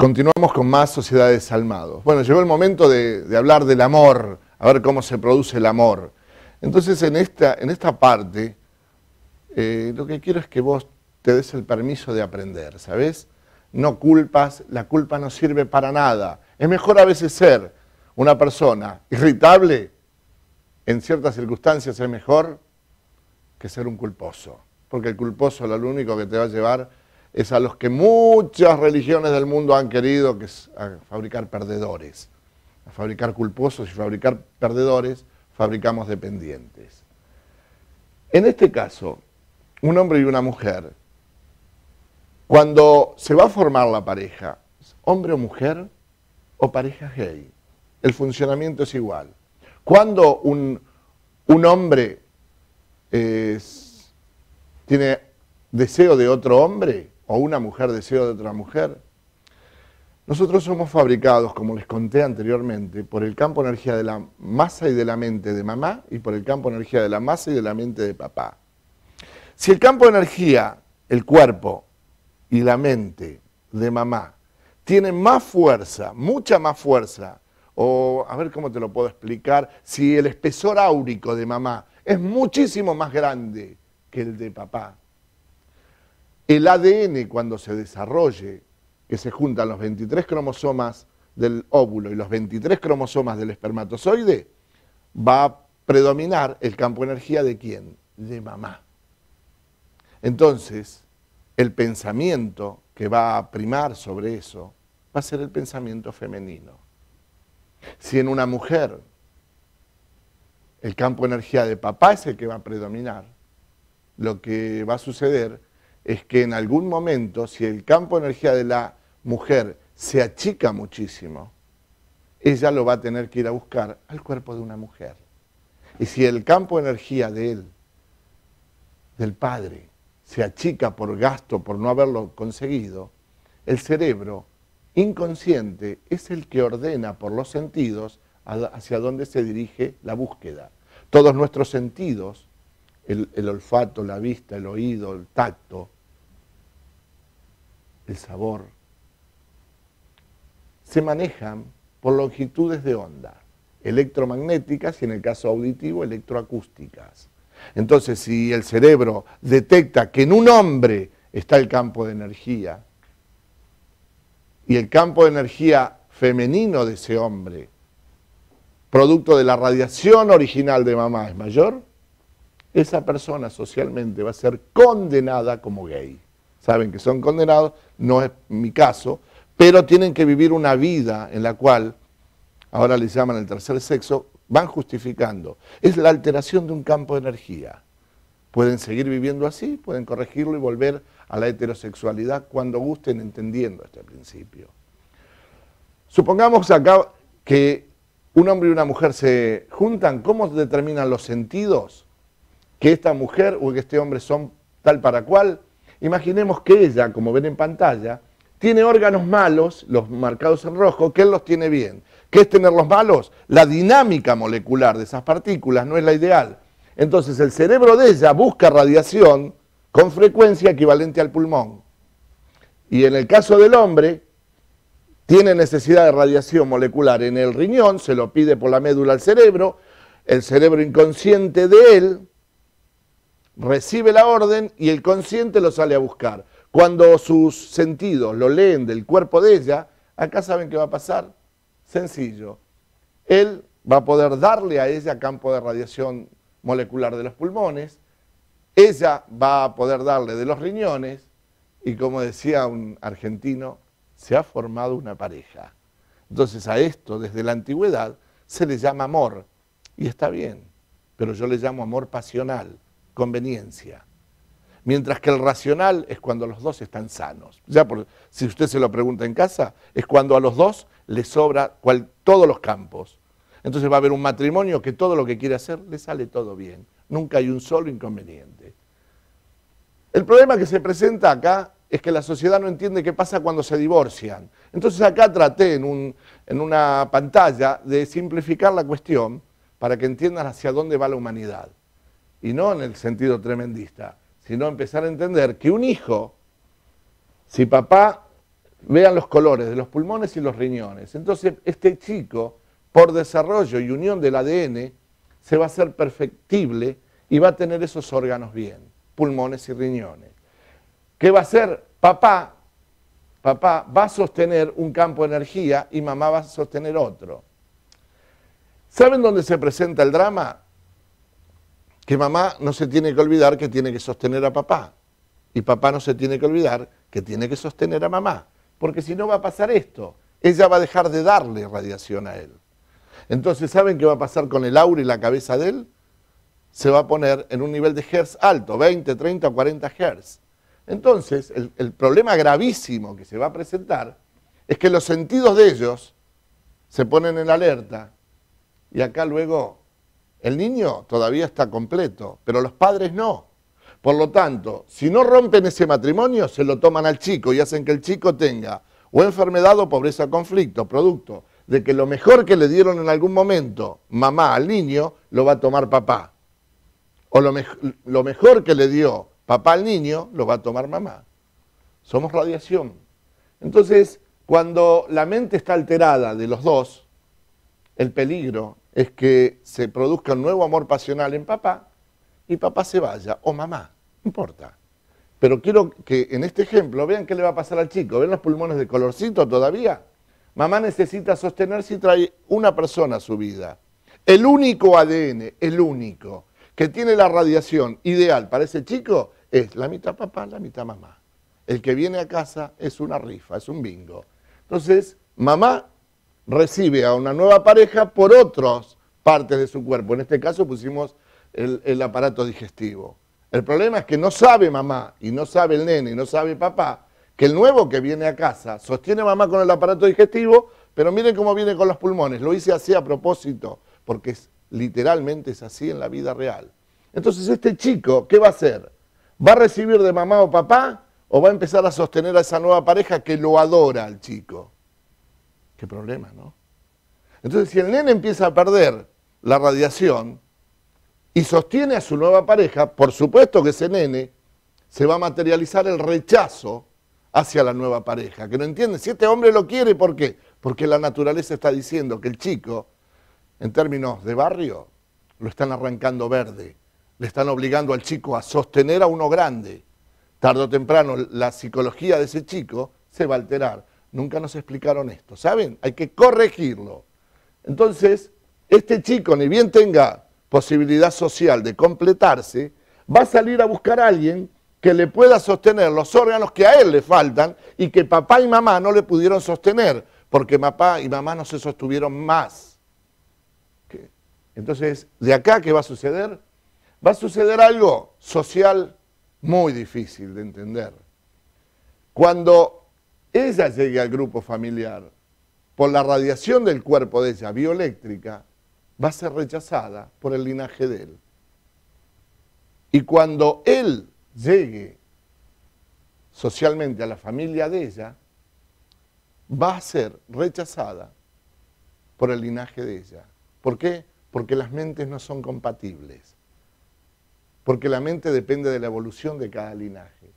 Continuamos con más Sociedades Salmados. Bueno, llegó el momento de, hablar del amor, a ver cómo se produce el amor. Entonces, en esta, en esta parte, eh, lo que quiero es que vos te des el permiso de aprender, ¿sabes? No culpas, la culpa no sirve para nada. Es mejor a veces ser una persona irritable, en ciertas circunstancias es mejor que ser un culposo, porque el culposo es lo único que te va a llevar es a los que muchas religiones del mundo han querido, que es fabricar perdedores, a fabricar culposos y fabricar perdedores, fabricamos dependientes. En este caso, un hombre y una mujer, cuando se va a formar la pareja, hombre o mujer o pareja gay, el funcionamiento es igual. Cuando un, hombre eh, tiene deseo de otro hombre, o una mujer deseo de otra mujer. Nosotros somos fabricados, como les conté anteriormente, por el campo energía de la masa y de la mente de mamá y por el campo energía de la masa y de la mente de papá. Si el campo de energía, el cuerpo y la mente de mamá tienen más fuerza, mucha más fuerza, o a ver cómo te lo puedo explicar, si el espesor áurico de mamá es muchísimo más grande que el de papá, el ADN cuando se desarrolle, que se juntan los 23 cromosomas del óvulo y los 23 cromosomas del espermatozoide, va a predominar el campo de energía de quién? De mamá. Entonces, el pensamiento que va a primar sobre eso va a ser el pensamiento femenino. Si en una mujer el campo de energía de papá es el que va a predominar, lo que va a suceder es que en algún momento, si el campo de energía de la mujer se achica muchísimo, ella lo va a tener que ir a buscar al cuerpo de una mujer. Y si el campo de energía de él, del padre, se achica por gasto, por no haberlo conseguido, el cerebro inconsciente es el que ordena por los sentidos hacia dónde se dirige la búsqueda. Todos nuestros sentidos, el, el olfato, la vista, el oído, el tacto, el sabor, se manejan por longitudes de onda, electromagnéticas y en el caso auditivo electroacústicas. Entonces, si el cerebro detecta que en un hombre está el campo de energía y el campo de energía femenino de ese hombre, producto de la radiación original de mamá, es mayor, esa persona socialmente va a ser condenada como gay saben que son condenados, no es mi caso, pero tienen que vivir una vida en la cual, ahora les llaman el tercer sexo, van justificando. Es la alteración de un campo de energía. Pueden seguir viviendo así, pueden corregirlo y volver a la heterosexualidad cuando gusten, entendiendo este principio. Supongamos acá que un hombre y una mujer se juntan, ¿cómo determinan los sentidos? Que esta mujer o que este hombre son tal para cual, Imaginemos que ella, como ven en pantalla, tiene órganos malos, los marcados en rojo, que él los tiene bien. ¿Qué es tenerlos malos? La dinámica molecular de esas partículas no es la ideal. Entonces el cerebro de ella busca radiación con frecuencia equivalente al pulmón. Y en el caso del hombre, tiene necesidad de radiación molecular en el riñón, se lo pide por la médula al cerebro, el cerebro inconsciente de él recibe la orden y el consciente lo sale a buscar. Cuando sus sentidos lo leen del cuerpo de ella, acá saben qué va a pasar. Sencillo. Él va a poder darle a ella campo de radiación molecular de los pulmones, ella va a poder darle de los riñones y como decía un argentino, se ha formado una pareja. Entonces a esto desde la antigüedad se le llama amor y está bien, pero yo le llamo amor pasional conveniencia. Mientras que el racional es cuando los dos están sanos. Ya por, si usted se lo pregunta en casa, es cuando a los dos les sobra cual, todos los campos. Entonces va a haber un matrimonio que todo lo que quiere hacer le sale todo bien. Nunca hay un solo inconveniente. El problema que se presenta acá es que la sociedad no entiende qué pasa cuando se divorcian. Entonces acá traté en, en una pantalla de simplificar la cuestión para que entiendan hacia dónde va la humanidad y no en el sentido tremendista, sino empezar a entender que un hijo, si papá, vean los colores de los pulmones y los riñones, entonces este chico, por desarrollo y unión del ADN, se va a ser perfectible y va a tener esos órganos bien, pulmones y riñones. ¿Qué va a hacer? Papá, papá va a sostener un campo de energía y mamá va a sostener otro. ¿Saben dónde se presenta el drama? que mamá no se tiene que olvidar que tiene que sostener a papá y papá no se tiene que olvidar que tiene que sostener a mamá, porque si no va a pasar esto, ella va a dejar de darle radiación a él. Entonces, ¿saben qué va a pasar con el aura y la cabeza de él? Se va a poner en un nivel de hertz alto, 20, 30, 40 hertz. Entonces, el problema gravísimo que se va a presentar es que los sentidos de ellos se ponen en alerta y acá luego el niño todavía está completo, pero los padres no. Por lo tanto, si no rompen ese matrimonio, se lo toman al chico y hacen que el chico tenga o enfermedad o pobreza o conflicto, producto de que lo mejor que le dieron en algún momento mamá al niño, lo va a tomar papá. O lo mejor que le dio papá al niño, lo va a tomar mamá. Somos radiación. Entonces, cuando la mente está alterada de los dos, el peligro es que se produzca un nuevo amor pasional en papá y papá se vaya, o mamá, no importa. Pero quiero que en este ejemplo vean qué le va a pasar al chico. ¿Ven los pulmones de colorcito todavía? Mamá necesita sostenerse y trae una persona a su vida. El único ADN, el único, que tiene la radiación ideal para ese chico es la mitad papá, la mitad mamá. El que viene a casa es una rifa, es un bingo. Entonces, mamá recibe a una nueva pareja por otras partes de su cuerpo. En este caso pusimos el, aparato digestivo. El problema es que no sabe mamá, y no sabe el nene, y no sabe papá, que el nuevo que viene a casa sostiene mamá con el aparato digestivo, pero miren cómo viene con los pulmones. Lo hice así a propósito, porque literalmente es así en la vida real. Entonces este chico, ¿qué va a hacer? ¿Va a recibir de mamá o papá o va a empezar a sostener a esa nueva pareja que lo adora al chico? Qué problema, ¿no? Entonces, si el nene empieza a perder la radiación y sostiene a su nueva pareja, por supuesto que ese nene se va a materializar el rechazo hacia la nueva pareja, que no entiende, si este hombre lo quiere, ¿por qué? Porque la naturaleza está diciendo que el chico, en términos de barrio, lo están arrancando verde, le están obligando al chico a sostener a uno grande. Tardo o temprano la psicología de ese chico se va a alterar. Nunca nos explicaron esto, ¿saben? Hay que corregirlo. Entonces, este chico, ni bien tenga posibilidad social de completarse, va a salir a buscar a alguien que le pueda sostener los órganos que a él le faltan y que papá y mamá no le pudieron sostener, porque papá y mamá no se sostuvieron más. Entonces, ¿de acá qué va a suceder? Va a suceder algo social muy difícil de entender. Cuando ella llegue al grupo familiar, por la radiación del cuerpo de ella bioeléctrica, va a ser rechazada por el linaje de él. Y cuando él llegue socialmente a la familia de ella, va a ser rechazada por el linaje de ella. ¿Por qué? Porque las mentes no son compatibles. Porque la mente depende de la evolución de cada linaje.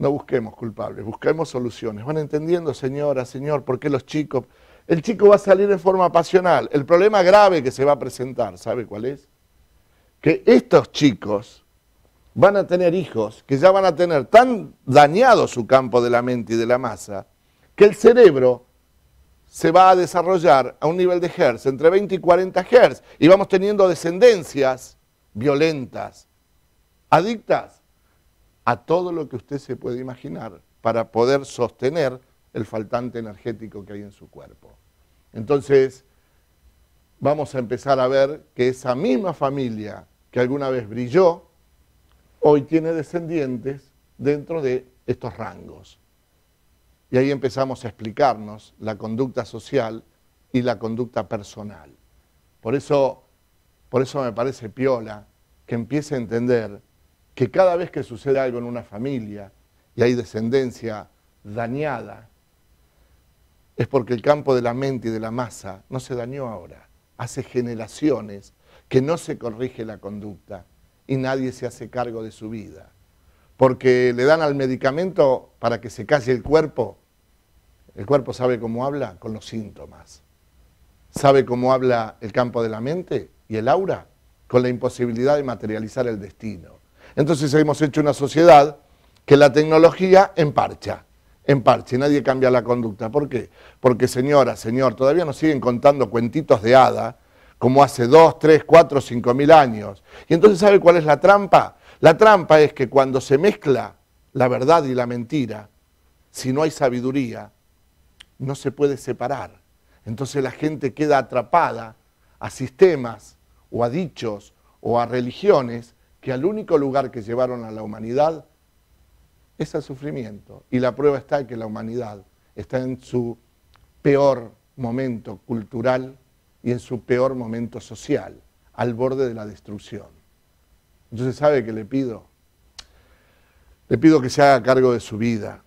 No busquemos culpables, busquemos soluciones. Van entendiendo, señora, señor, por qué los chicos... El chico va a salir en forma pasional. El problema grave que se va a presentar, ¿sabe cuál es? Que estos chicos van a tener hijos que ya van a tener tan dañado su campo de la mente y de la masa, que el cerebro se va a desarrollar a un nivel de Hertz, entre 20 y 40 Hertz, y vamos teniendo descendencias violentas, adictas a todo lo que usted se puede imaginar para poder sostener el faltante energético que hay en su cuerpo. Entonces, vamos a empezar a ver que esa misma familia que alguna vez brilló, hoy tiene descendientes dentro de estos rangos. Y ahí empezamos a explicarnos la conducta social y la conducta personal. Por eso, por eso me parece piola que empiece a entender que cada vez que sucede algo en una familia y hay descendencia dañada, es porque el campo de la mente y de la masa no se dañó ahora, hace generaciones que no se corrige la conducta y nadie se hace cargo de su vida. Porque le dan al medicamento para que se calle el cuerpo. El cuerpo sabe cómo habla con los síntomas. Sabe cómo habla el campo de la mente y el aura con la imposibilidad de materializar el destino. Entonces hemos hecho una sociedad que la tecnología emparcha, y nadie cambia la conducta. ¿Por qué? Porque señora, señor, todavía nos siguen contando cuentitos de hada como hace 2, 3, 4, cinco mil años. Y entonces, ¿sabe cuál es la trampa? La trampa es que cuando se mezcla la verdad y la mentira, si no hay sabiduría, no se puede separar. Entonces la gente queda atrapada a sistemas o a dichos o a religiones que al único lugar que llevaron a la humanidad es al sufrimiento. Y la prueba está que la humanidad está en su peor momento cultural y en su peor momento social, al borde de la destrucción. Entonces, ¿sabe qué le pido? Le pido que se haga cargo de su vida,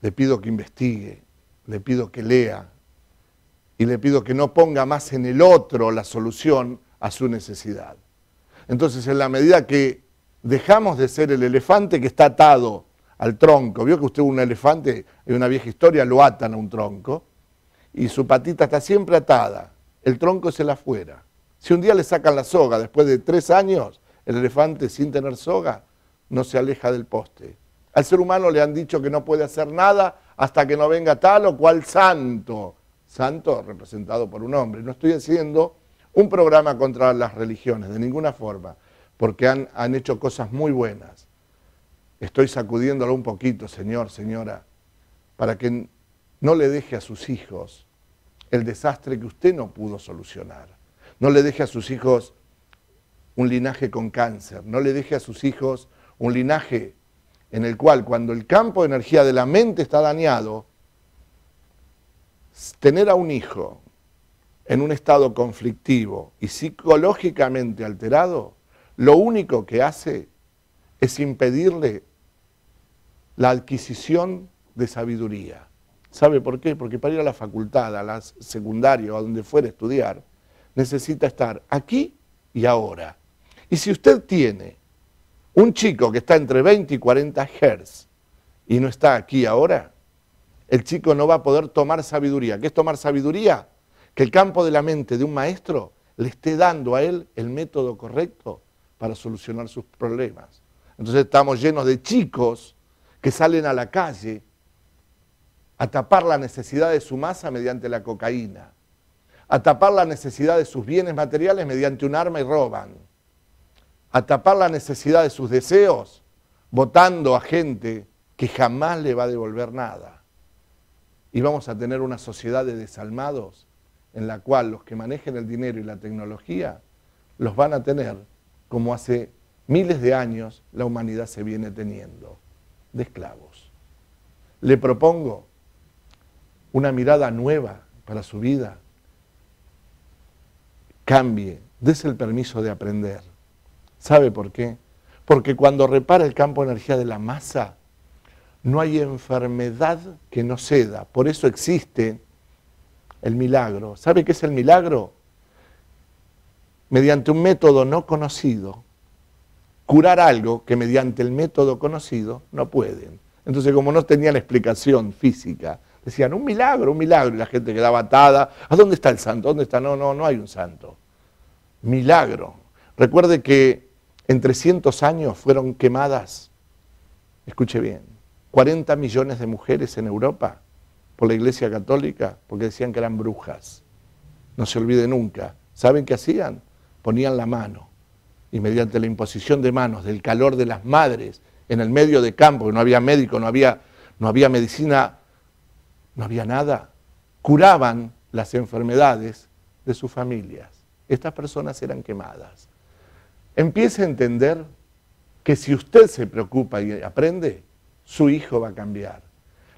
le pido que investigue, le pido que lea y le pido que no ponga más en el otro la solución a su necesidad. Entonces, en la medida que dejamos de ser el elefante que está atado al tronco, vio que usted un elefante, en una vieja historia, lo atan a un tronco, y su patita está siempre atada, el tronco es el afuera. Si un día le sacan la soga, después de tres años, el elefante sin tener soga no se aleja del poste. Al ser humano le han dicho que no puede hacer nada hasta que no venga tal o cual santo, santo representado por un hombre. No estoy haciendo un programa contra las religiones, de ninguna forma, porque han, hecho cosas muy buenas. Estoy sacudiéndolo un poquito, señor, señora, para que no le deje a sus hijos el desastre que usted no pudo solucionar. No le deje a sus hijos un linaje con cáncer, no le deje a sus hijos un linaje en el cual cuando el campo de energía de la mente está dañado, tener a un hijo en un estado conflictivo y psicológicamente alterado, lo único que hace es impedirle la adquisición de sabiduría. ¿Sabe por qué? Porque para ir a la facultad, a la secundaria o a donde fuera a estudiar, necesita estar aquí y ahora. Y si usted tiene un chico que está entre 20 y 40 Hz y no está aquí ahora, el chico no va a poder tomar sabiduría. ¿Qué es tomar sabiduría? que el campo de la mente de un maestro le esté dando a él el método correcto para solucionar sus problemas. Entonces estamos llenos de chicos que salen a la calle a tapar la necesidad de su masa mediante la cocaína, a tapar la necesidad de sus bienes materiales mediante un arma y roban, a tapar la necesidad de sus deseos votando a gente que jamás le va a devolver nada. Y vamos a tener una sociedad de desalmados en la cual los que manejen el dinero y la tecnología los van a tener como hace miles de años la humanidad se viene teniendo, de esclavos. Le propongo una mirada nueva para su vida. Cambie, des el permiso de aprender. ¿Sabe por qué? Porque cuando repara el campo de energía de la masa, no hay enfermedad que no ceda. Por eso existe el milagro. ¿Sabe qué es el milagro? Mediante un método no conocido, curar algo que mediante el método conocido no pueden. Entonces, como no tenían explicación física, decían, un milagro, un milagro, y la gente quedaba atada, ¿a dónde está el santo? ¿Dónde está? No, no, no hay un santo. Milagro. Recuerde que en 300 años fueron quemadas, escuche bien, 40 millones de mujeres en Europa por la Iglesia Católica porque decían que eran brujas. No se olvide nunca. ¿Saben qué hacían? Ponían la mano y mediante la imposición de manos, del calor de las madres en el medio de campo, que no había médico, no había, no había medicina, no había nada, curaban las enfermedades de sus familias. Estas personas eran quemadas. Empiece a entender que si usted se preocupa y aprende, su hijo va a cambiar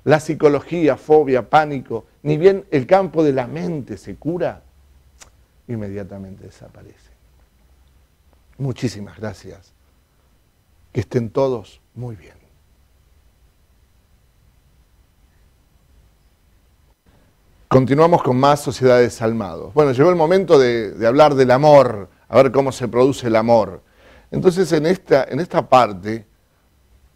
la psicología, fobia, pánico, ni bien el campo de la mente se cura, inmediatamente desaparece. Muchísimas gracias. Que estén todos muy bien. Continuamos con más Sociedades almados. Bueno, llegó el momento de, hablar del amor, a ver cómo se produce el amor. Entonces, en esta, en esta parte,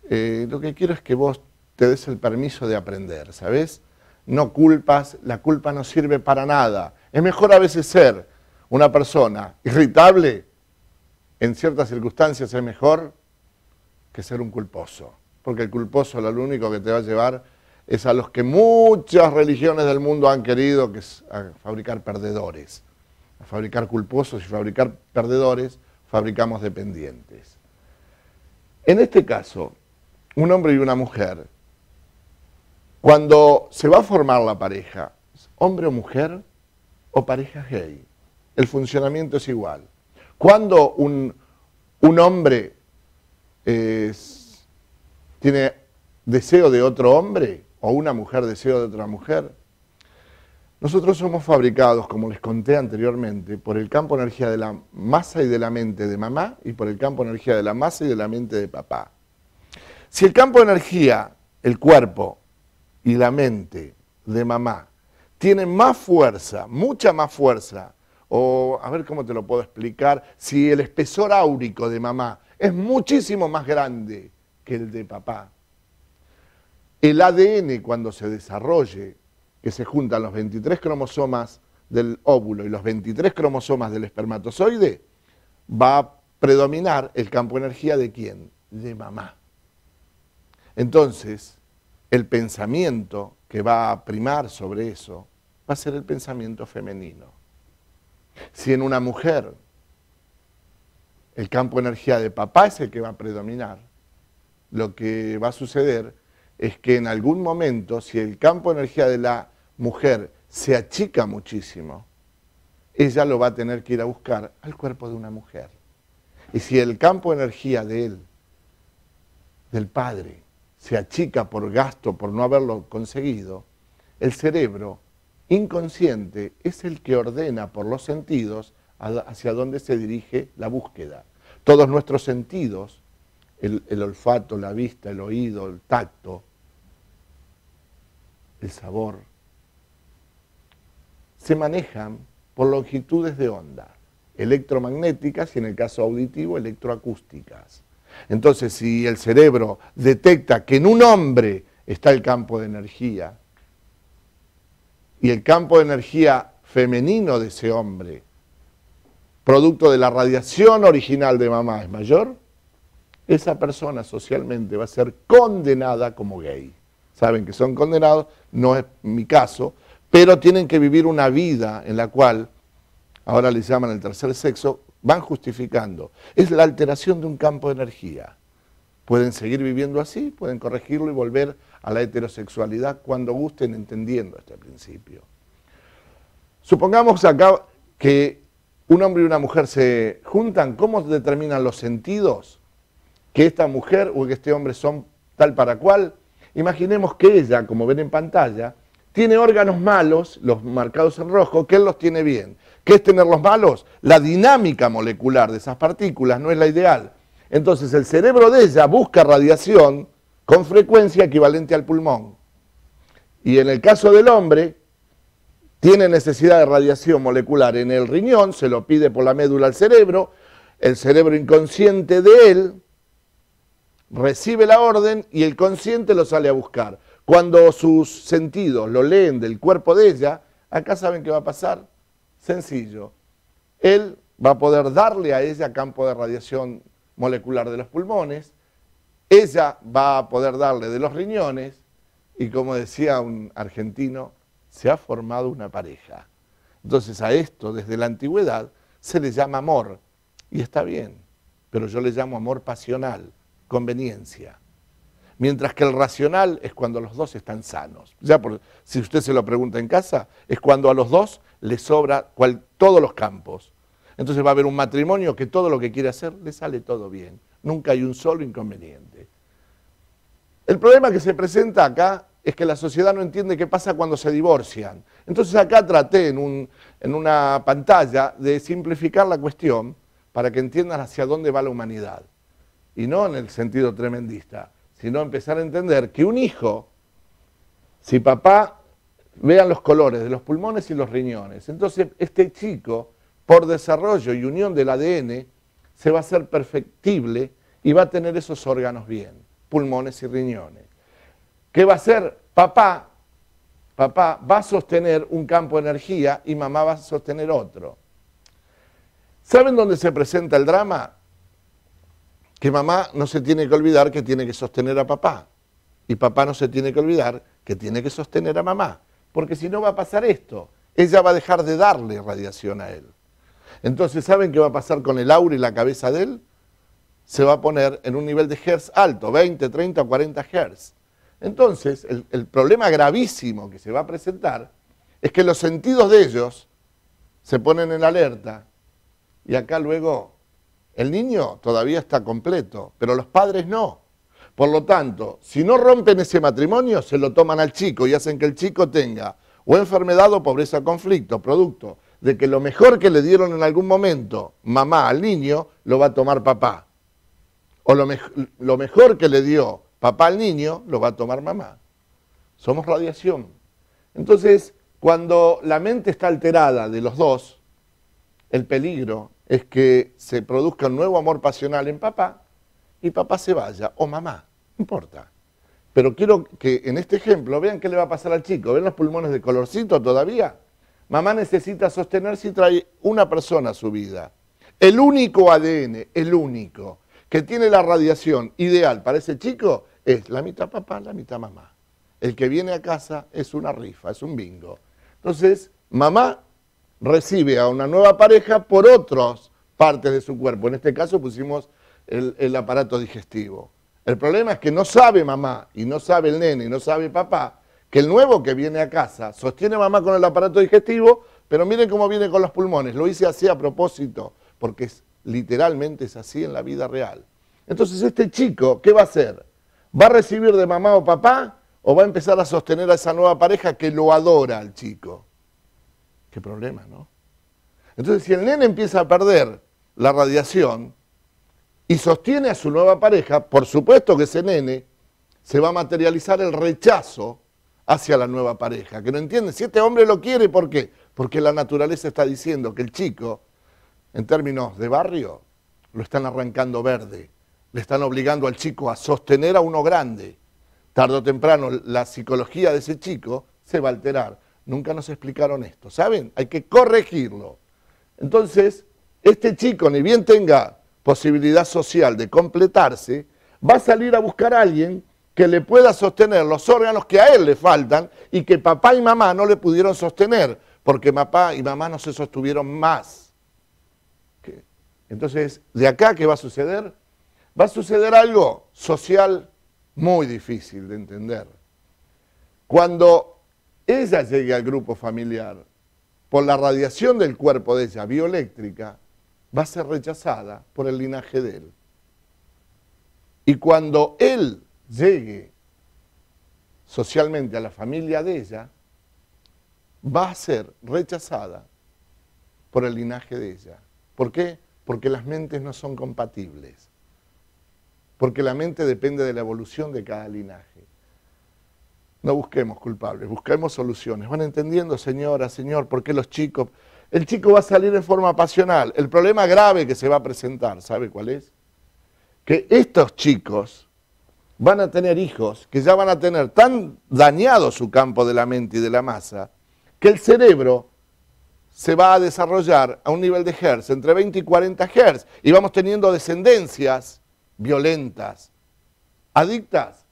eh, lo que quiero es que vos te des el permiso de aprender, ¿sabes? No culpas, la culpa no sirve para nada. Es mejor a veces ser una persona irritable, en ciertas circunstancias es mejor que ser un culposo, porque el culposo lo único que te va a llevar es a los que muchas religiones del mundo han querido, que es a fabricar perdedores, a fabricar culposos y fabricar perdedores, fabricamos dependientes. En este caso, un hombre y una mujer cuando se va a formar la pareja, hombre o mujer o pareja gay, el funcionamiento es igual. Cuando un, hombre tiene deseo de otro hombre o una mujer deseo de otra mujer, nosotros somos fabricados, como les conté anteriormente, por el campo energía de la masa y de la mente de mamá y por el campo energía de la masa y de la mente de papá. Si el campo de energía, el cuerpo, y la mente de mamá tiene más fuerza, mucha más fuerza, o a ver cómo te lo puedo explicar, si el espesor áurico de mamá es muchísimo más grande que el de papá. El ADN cuando se desarrolle, que se juntan los 23 cromosomas del óvulo y los 23 cromosomas del espermatozoide, va a predominar el campo de energía de quién? De mamá. Entonces, el pensamiento que va a primar sobre eso va a ser el pensamiento femenino. Si en una mujer el campo de energía de papá es el que va a predominar, lo que va a suceder es que en algún momento, si el campo de energía de la mujer se achica muchísimo, ella lo va a tener que ir a buscar al cuerpo de una mujer. Y si el campo de energía de él, del padre, se achica por gasto, por no haberlo conseguido, el cerebro inconsciente es el que ordena por los sentidos hacia dónde se dirige la búsqueda. Todos nuestros sentidos, el, el olfato, la vista, el oído, el tacto, el sabor, se manejan por longitudes de onda, electromagnéticas y en el caso auditivo electroacústicas. Entonces, si el cerebro detecta que en un hombre está el campo de energía, y el campo de energía femenino de ese hombre, producto de la radiación original de mamá, es mayor, esa persona socialmente va a ser condenada como gay. Saben que son condenados, no es mi caso, pero tienen que vivir una vida en la cual, ahora les llaman el tercer sexo, van justificando. Es la alteración de un campo de energía. Pueden seguir viviendo así, pueden corregirlo y volver a la heterosexualidad cuando gusten entendiendo este principio. Supongamos acá que un hombre y una mujer se juntan, ¿cómo determinan los sentidos? Que esta mujer o que este hombre son tal para cual. Imaginemos que ella, como ven en pantalla, tiene órganos malos, los marcados en rojo, que él los tiene bien. ¿Qué es tener los malos? La dinámica molecular de esas partículas no es la ideal. Entonces el cerebro de ella busca radiación con frecuencia equivalente al pulmón. Y en el caso del hombre, tiene necesidad de radiación molecular en el riñón, se lo pide por la médula al cerebro, el cerebro inconsciente de él recibe la orden y el consciente lo sale a buscar. Cuando sus sentidos lo leen del cuerpo de ella, acá saben qué va a pasar sencillo. Él va a poder darle a ella campo de radiación molecular de los pulmones, ella va a poder darle de los riñones y como decía un argentino, se ha formado una pareja. Entonces a esto desde la antigüedad se le llama amor y está bien, pero yo le llamo amor pasional, conveniencia mientras que el racional es cuando los dos están sanos. Ya por, si usted se lo pregunta en casa, es cuando a los dos les sobra cual, todos los campos. Entonces va a haber un matrimonio que todo lo que quiere hacer le sale todo bien. Nunca hay un solo inconveniente. El problema que se presenta acá es que la sociedad no entiende qué pasa cuando se divorcian. Entonces acá traté en, en una pantalla de simplificar la cuestión para que entiendan hacia dónde va la humanidad. Y no en el sentido tremendista, sino empezar a entender que un hijo, si papá, vean los colores de los pulmones y los riñones, entonces este chico, por desarrollo y unión del ADN, se va a ser perfectible y va a tener esos órganos bien, pulmones y riñones. ¿Qué va a hacer? Papá, papá va a sostener un campo de energía y mamá va a sostener otro. ¿Saben dónde se presenta el drama? que mamá no se tiene que olvidar que tiene que sostener a papá y papá no se tiene que olvidar que tiene que sostener a mamá, porque si no va a pasar esto, ella va a dejar de darle radiación a él. Entonces, ¿saben qué va a pasar con el aura y la cabeza de él? Se va a poner en un nivel de hertz alto, 20, 30, 40 hertz. Entonces, el problema gravísimo que se va a presentar es que los sentidos de ellos se ponen en alerta y acá luego el niño todavía está completo, pero los padres no. Por lo tanto, si no rompen ese matrimonio, se lo toman al chico y hacen que el chico tenga o enfermedad o pobreza o conflicto, producto de que lo mejor que le dieron en algún momento mamá al niño, lo va a tomar papá. O lo, lo mejor que le dio papá al niño, lo va a tomar mamá. Somos radiación. Entonces, cuando la mente está alterada de los dos, el peligro es que se produzca un nuevo amor pasional en papá y papá se vaya, o mamá, no importa. Pero quiero que en este ejemplo vean qué le va a pasar al chico. ¿Ven los pulmones de colorcito todavía? Mamá necesita sostenerse y trae una persona a su vida. El único ADN, el único, que tiene la radiación ideal para ese chico es la mitad papá, la mitad mamá. El que viene a casa es una rifa, es un bingo. Entonces, mamá recibe a una nueva pareja por otras partes de su cuerpo. En este caso pusimos el, aparato digestivo. El problema es que no sabe mamá, y no sabe el nene, y no sabe papá, que el nuevo que viene a casa sostiene mamá con el aparato digestivo, pero miren cómo viene con los pulmones. Lo hice así a propósito, porque literalmente es así en la vida real. Entonces este chico, ¿qué va a hacer? ¿Va a recibir de mamá o papá o va a empezar a sostener a esa nueva pareja que lo adora al chico? Qué problema, ¿no? Entonces, si el nene empieza a perder la radiación y sostiene a su nueva pareja, por supuesto que ese nene se va a materializar el rechazo hacia la nueva pareja, que no entiende, si este hombre lo quiere, ¿por qué? Porque la naturaleza está diciendo que el chico, en términos de barrio, lo están arrancando verde, le están obligando al chico a sostener a uno grande. Tarde o temprano la psicología de ese chico se va a alterar Nunca nos explicaron esto, ¿saben? Hay que corregirlo. Entonces, este chico, ni bien tenga posibilidad social de completarse, va a salir a buscar a alguien que le pueda sostener los órganos que a él le faltan y que papá y mamá no le pudieron sostener, porque papá y mamá no se sostuvieron más. Entonces, ¿de acá qué va a suceder? Va a suceder algo social muy difícil de entender. Cuando ella llegue al grupo familiar, por la radiación del cuerpo de ella bioeléctrica, va a ser rechazada por el linaje de él. Y cuando él llegue socialmente a la familia de ella, va a ser rechazada por el linaje de ella. ¿Por qué? Porque las mentes no son compatibles. Porque la mente depende de la evolución de cada linaje. No busquemos culpables, busquemos soluciones. Van entendiendo, señora, señor, por qué los chicos... El chico va a salir en forma pasional. El problema grave que se va a presentar, ¿sabe cuál es? Que estos chicos van a tener hijos que ya van a tener tan dañado su campo de la mente y de la masa, que el cerebro se va a desarrollar a un nivel de hertz, entre 20 y 40 hertz, y vamos teniendo descendencias violentas, adictas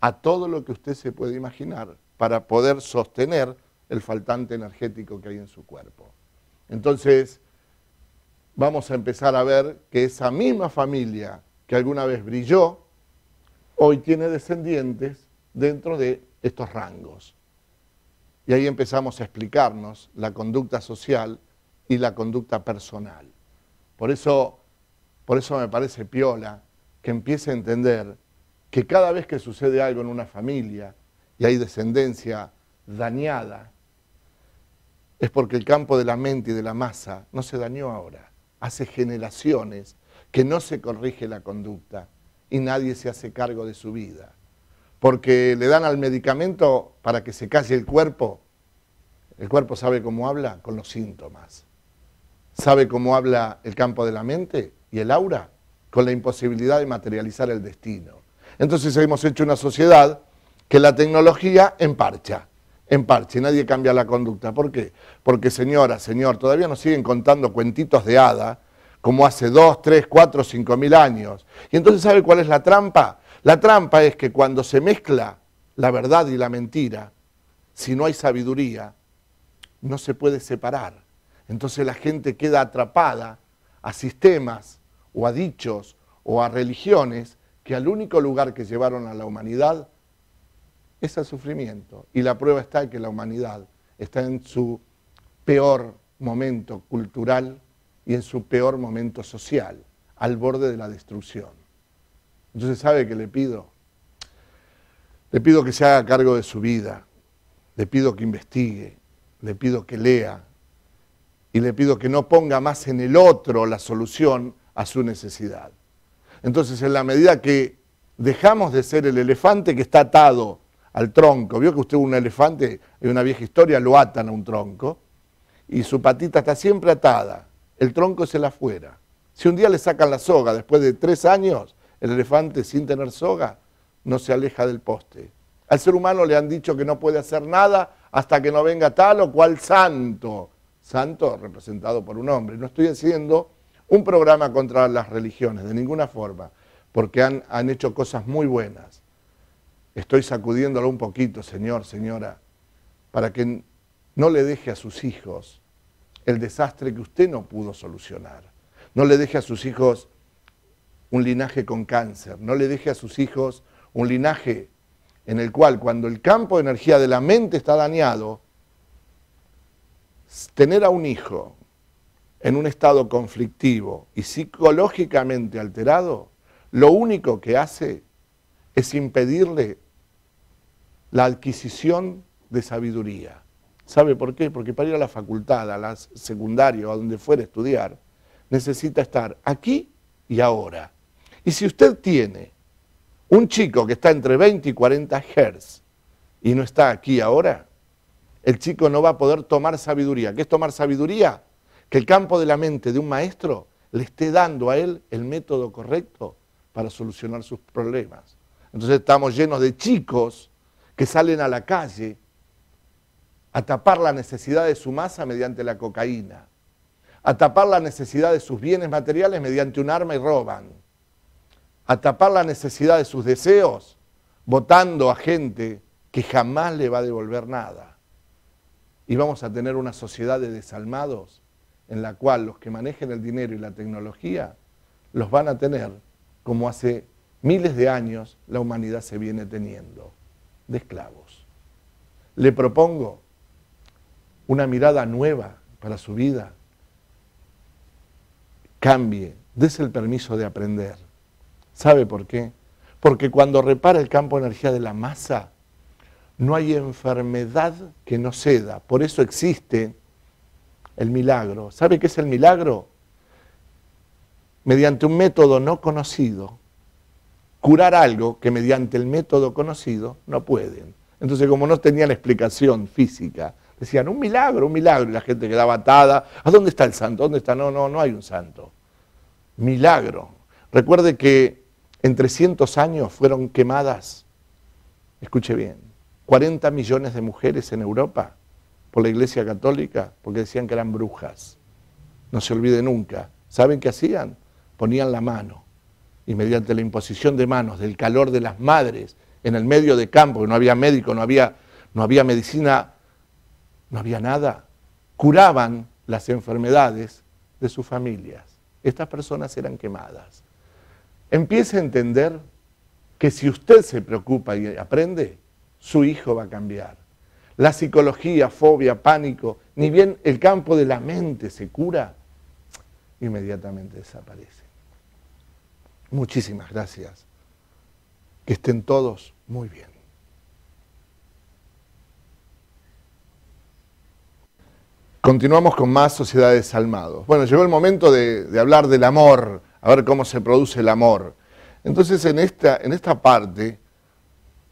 a todo lo que usted se puede imaginar para poder sostener el faltante energético que hay en su cuerpo. Entonces, vamos a empezar a ver que esa misma familia que alguna vez brilló, hoy tiene descendientes dentro de estos rangos. Y ahí empezamos a explicarnos la conducta social y la conducta personal. Por eso, por eso me parece piola que empiece a entender que cada vez que sucede algo en una familia y hay descendencia dañada, es porque el campo de la mente y de la masa no se dañó ahora, hace generaciones que no se corrige la conducta y nadie se hace cargo de su vida. Porque le dan al medicamento para que se calle el cuerpo. El cuerpo sabe cómo habla con los síntomas. Sabe cómo habla el campo de la mente y el aura con la imposibilidad de materializar el destino. Entonces hemos hecho una sociedad que la tecnología emparcha, y nadie cambia la conducta. ¿Por qué? Porque señora, señor, todavía nos siguen contando cuentitos de hada como hace 2, 3, 4, 5 mil años. Y entonces ¿sabe cuál es la trampa? La trampa es que cuando se mezcla la verdad y la mentira, si no hay sabiduría, no se puede separar. Entonces la gente queda atrapada a sistemas o a dichos o a religiones que al único lugar que llevaron a la humanidad es al sufrimiento. Y la prueba está que la humanidad está en su peor momento cultural y en su peor momento social, al borde de la destrucción. Entonces, ¿sabe qué le pido? Le pido que se haga cargo de su vida, le pido que investigue, le pido que lea y le pido que no ponga más en el otro la solución a su necesidad. Entonces, en la medida que dejamos de ser el elefante que está atado al tronco, vio que usted un elefante, en una vieja historia, lo atan a un tronco, y su patita está siempre atada, el tronco es el afuera. Si un día le sacan la soga, después de tres años, el elefante sin tener soga no se aleja del poste. Al ser humano le han dicho que no puede hacer nada hasta que no venga tal o cual santo, santo representado por un hombre. No estoy diciendo un programa contra las religiones, de ninguna forma, porque han, han hecho cosas muy buenas. Estoy sacudiéndolo un poquito, señor, señora, para que no le deje a sus hijos el desastre que usted no pudo solucionar. No le deje a sus hijos un linaje con cáncer, no le deje a sus hijos un linaje en el cual cuando el campo de energía de la mente está dañado, tener a un hijo en un estado conflictivo y psicológicamente alterado, lo único que hace es impedirle la adquisición de sabiduría. ¿Sabe por qué? Porque para ir a la facultad, a la secundaria o a donde fuera a estudiar, necesita estar aquí y ahora. Y si usted tiene un chico que está entre 20 y 40 Hz y no está aquí ahora, el chico no va a poder tomar sabiduría. ¿Qué es tomar sabiduría? que el campo de la mente de un maestro le esté dando a él el método correcto para solucionar sus problemas. Entonces estamos llenos de chicos que salen a la calle a tapar la necesidad de su masa mediante la cocaína, a tapar la necesidad de sus bienes materiales mediante un arma y roban, a tapar la necesidad de sus deseos votando a gente que jamás le va a devolver nada. Y vamos a tener una sociedad de desalmados en la cual los que manejen el dinero y la tecnología los van a tener como hace miles de años la humanidad se viene teniendo, de esclavos. Le propongo una mirada nueva para su vida. Cambie, des el permiso de aprender. ¿Sabe por qué? Porque cuando repara el campo de energía de la masa, no hay enfermedad que no ceda. Por eso existe el milagro. ¿Sabe qué es el milagro? Mediante un método no conocido, curar algo que mediante el método conocido no pueden. Entonces, como no tenían explicación física, decían, un milagro, un milagro, la gente quedaba atada, ¿a dónde está el santo? ¿Dónde está? No, no, no hay un santo. Milagro. Recuerde que en 300 años fueron quemadas, escuche bien, 40 millones de mujeres en Europa por la Iglesia Católica porque decían que eran brujas. No se olvide nunca. ¿Saben qué hacían? Ponían la mano y mediante la imposición de manos, del calor de las madres, en el medio de campo, que no había médico, no había, no había medicina, no había nada, curaban las enfermedades de sus familias. Estas personas eran quemadas. Empiece a entender que si usted se preocupa y aprende, su hijo va a cambiar la psicología, fobia, pánico, ni bien el campo de la mente se cura, inmediatamente desaparece. Muchísimas gracias. Que estén todos muy bien. Continuamos con más Sociedades Almados. Bueno, llegó el momento de, hablar del amor, a ver cómo se produce el amor. Entonces, en esta, en esta parte,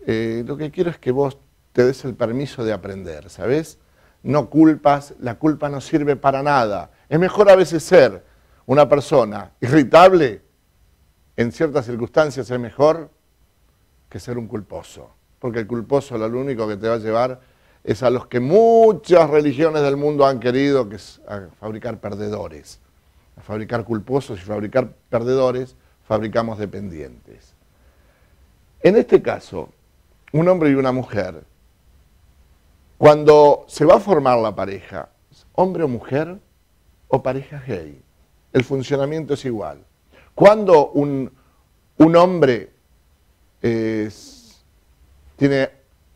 eh, lo que quiero es que vos te des el permiso de aprender, ¿sabes? No culpas, la culpa no sirve para nada. Es mejor a veces ser una persona irritable, en ciertas circunstancias es mejor que ser un culposo, porque el culposo lo único que te va a llevar es a los que muchas religiones del mundo han querido, que es a fabricar perdedores. A fabricar culposos y fabricar perdedores, fabricamos dependientes. En este caso, un hombre y una mujer cuando se va a formar la pareja, hombre o mujer o pareja gay, el funcionamiento es igual. Cuando un, hombre tiene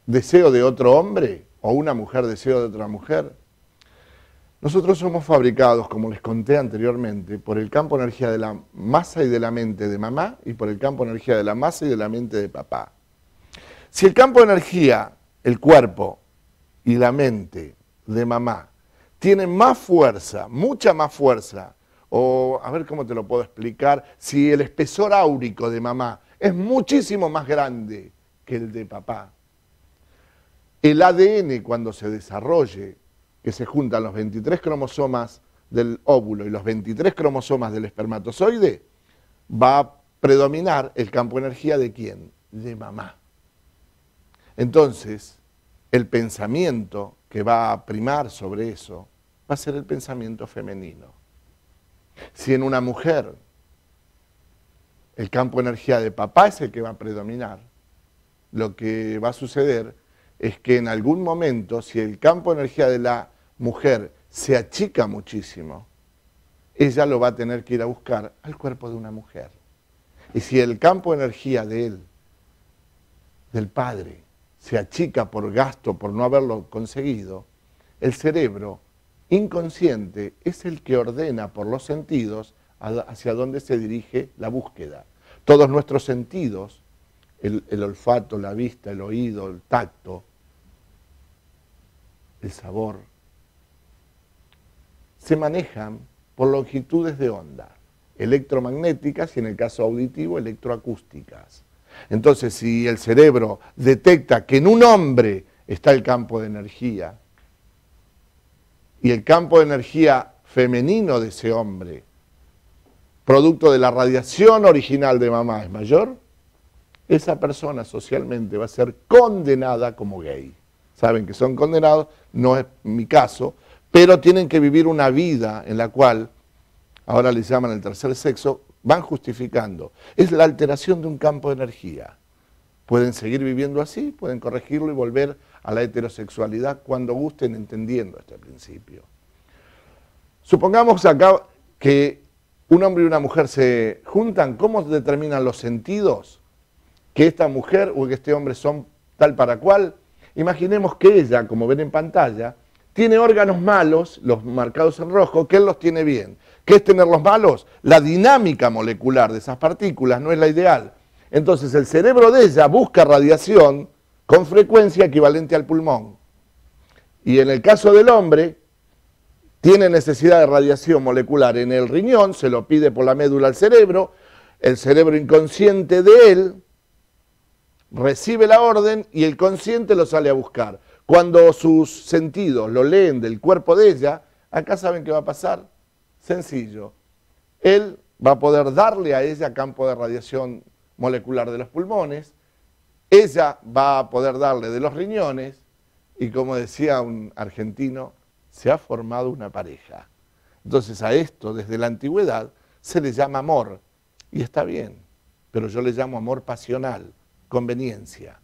deseo de otro hombre o una mujer deseo de otra mujer, nosotros somos fabricados, como les conté anteriormente, por el campo energía de la masa y de la mente de mamá y por el campo energía de la masa y de la mente de papá. Si el campo de energía, el cuerpo, y la mente de mamá tiene más fuerza, mucha más fuerza, o a ver cómo te lo puedo explicar, si el espesor áurico de mamá es muchísimo más grande que el de papá. El ADN cuando se desarrolle, que se juntan los 23 cromosomas del óvulo y los 23 cromosomas del espermatozoide, va a predominar el campo de energía de quién? De mamá. Entonces, el pensamiento que va a primar sobre eso va a ser el pensamiento femenino. Si en una mujer el campo de energía de papá es el que va a predominar, lo que va a suceder es que en algún momento, si el campo de energía de la mujer se achica muchísimo, ella lo va a tener que ir a buscar al cuerpo de una mujer. Y si el campo de energía de él, del padre, se achica por gasto, por no haberlo conseguido, el cerebro inconsciente es el que ordena por los sentidos hacia dónde se dirige la búsqueda. Todos nuestros sentidos, el, el olfato, la vista, el oído, el tacto, el sabor, se manejan por longitudes de onda, electromagnéticas y en el caso auditivo electroacústicas. Entonces, si el cerebro detecta que en un hombre está el campo de energía, y el campo de energía femenino de ese hombre, producto de la radiación original de mamá, es mayor, esa persona socialmente va a ser condenada como gay. Saben que son condenados, no es mi caso, pero tienen que vivir una vida en la cual, ahora les llaman el tercer sexo, van justificando. Es la alteración de un campo de energía. Pueden seguir viviendo así, pueden corregirlo y volver a la heterosexualidad cuando gusten entendiendo este principio. Supongamos acá que un hombre y una mujer se juntan, ¿cómo determinan los sentidos que esta mujer o que este hombre son tal para cual? Imaginemos que ella, como ven en pantalla, tiene órganos malos, los marcados en rojo, que él los tiene bien. ¿Qué es tener los malos? La dinámica molecular de esas partículas no es la ideal. Entonces el cerebro de ella busca radiación con frecuencia equivalente al pulmón. Y en el caso del hombre, tiene necesidad de radiación molecular en el riñón, se lo pide por la médula al cerebro, el cerebro inconsciente de él recibe la orden y el consciente lo sale a buscar. Cuando sus sentidos lo leen del cuerpo de ella, acá saben qué va a pasar sencillo. Él va a poder darle a ella campo de radiación molecular de los pulmones, ella va a poder darle de los riñones y como decía un argentino, se ha formado una pareja. Entonces a esto desde la antigüedad se le llama amor y está bien, pero yo le llamo amor pasional, conveniencia.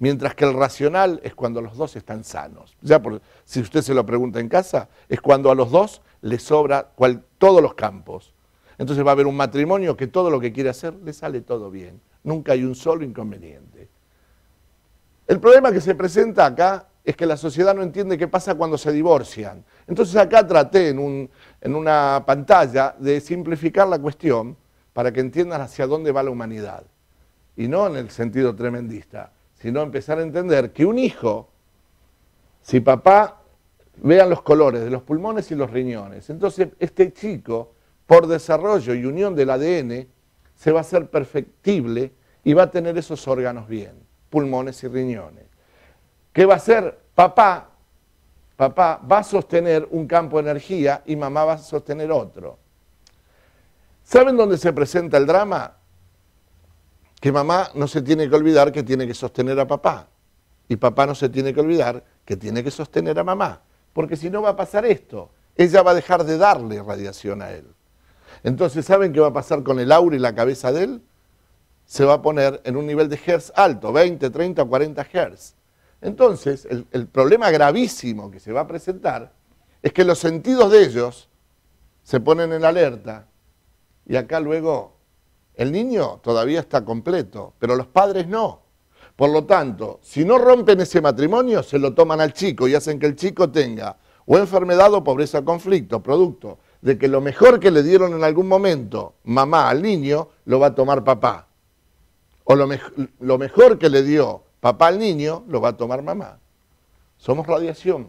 Mientras que el racional es cuando los dos están sanos. Ya por, si usted se lo pregunta en casa, es cuando a los dos les sobra cual, todos los campos. Entonces va a haber un matrimonio que todo lo que quiere hacer le sale todo bien. Nunca hay un solo inconveniente. El problema que se presenta acá es que la sociedad no entiende qué pasa cuando se divorcian. Entonces acá traté en, en una pantalla de simplificar la cuestión para que entiendan hacia dónde va la humanidad. Y no en el sentido tremendista sino empezar a entender que un hijo, si papá, vean los colores de los pulmones y los riñones, entonces este chico, por desarrollo y unión del ADN, se va a ser perfectible y va a tener esos órganos bien, pulmones y riñones. ¿Qué va a hacer? Papá, papá va a sostener un campo de energía y mamá va a sostener otro. ¿Saben dónde se presenta el drama? que mamá no se tiene que olvidar que tiene que sostener a papá y papá no se tiene que olvidar que tiene que sostener a mamá, porque si no va a pasar esto, ella va a dejar de darle radiación a él. Entonces, ¿saben qué va a pasar con el aura y la cabeza de él? Se va a poner en un nivel de hertz alto, 20, 30, 40 hertz. Entonces, el problema gravísimo que se va a presentar es que los sentidos de ellos se ponen en alerta y acá luego el niño todavía está completo, pero los padres no. Por lo tanto, si no rompen ese matrimonio, se lo toman al chico y hacen que el chico tenga o enfermedad o pobreza o conflicto, producto de que lo mejor que le dieron en algún momento mamá al niño, lo va a tomar papá. O lo, lo mejor que le dio papá al niño, lo va a tomar mamá. Somos radiación.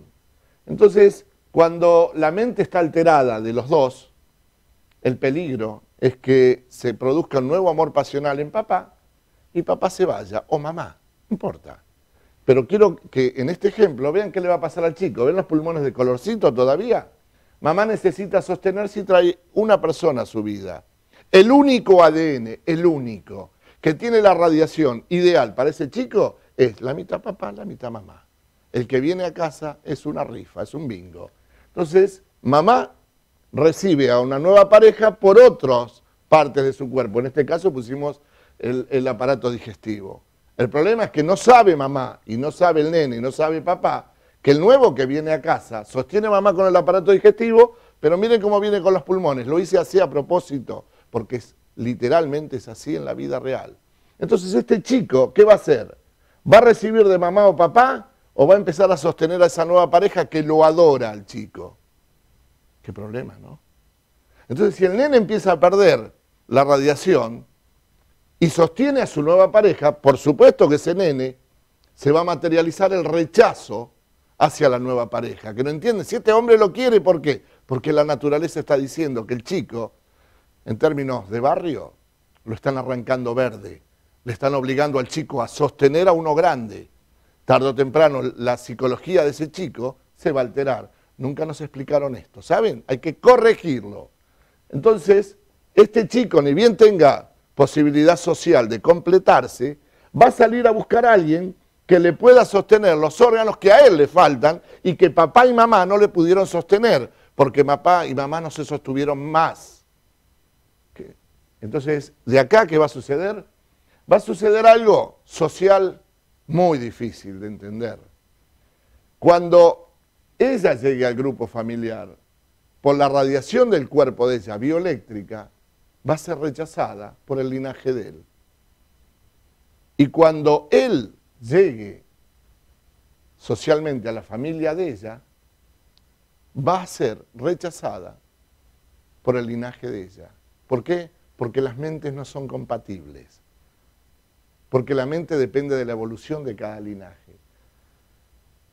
Entonces, cuando la mente está alterada de los dos, el peligro es que se produzca un nuevo amor pasional en papá y papá se vaya, o mamá, no importa. Pero quiero que en este ejemplo vean qué le va a pasar al chico. ¿Ven los pulmones de colorcito todavía? Mamá necesita sostenerse y trae una persona a su vida. El único ADN, el único, que tiene la radiación ideal para ese chico es la mitad papá, la mitad mamá. El que viene a casa es una rifa, es un bingo. Entonces, mamá recibe a una nueva pareja por otras partes de su cuerpo. En este caso pusimos el, aparato digestivo. El problema es que no sabe mamá, y no sabe el nene, y no sabe papá, que el nuevo que viene a casa sostiene mamá con el aparato digestivo, pero miren cómo viene con los pulmones. Lo hice así a propósito, porque es, literalmente es así en la vida real. Entonces este chico, ¿qué va a hacer? ¿Va a recibir de mamá o papá o va a empezar a sostener a esa nueva pareja que lo adora al chico? Qué problema, ¿no? Entonces, si el nene empieza a perder la radiación y sostiene a su nueva pareja, por supuesto que ese nene se va a materializar el rechazo hacia la nueva pareja, que no entiende si este hombre lo quiere, ¿por qué? Porque la naturaleza está diciendo que el chico, en términos de barrio, lo están arrancando verde, le están obligando al chico a sostener a uno grande. Tardo o temprano la psicología de ese chico se va a alterar Nunca nos explicaron esto, ¿saben? Hay que corregirlo. Entonces, este chico, ni bien tenga posibilidad social de completarse, va a salir a buscar a alguien que le pueda sostener los órganos que a él le faltan y que papá y mamá no le pudieron sostener, porque papá y mamá no se sostuvieron más. Entonces, ¿de acá qué va a suceder? Va a suceder algo social muy difícil de entender. Cuando ella llegue al grupo familiar, por la radiación del cuerpo de ella, bioeléctrica, va a ser rechazada por el linaje de él. Y cuando él llegue socialmente a la familia de ella, va a ser rechazada por el linaje de ella. ¿Por qué? Porque las mentes no son compatibles. Porque la mente depende de la evolución de cada linaje.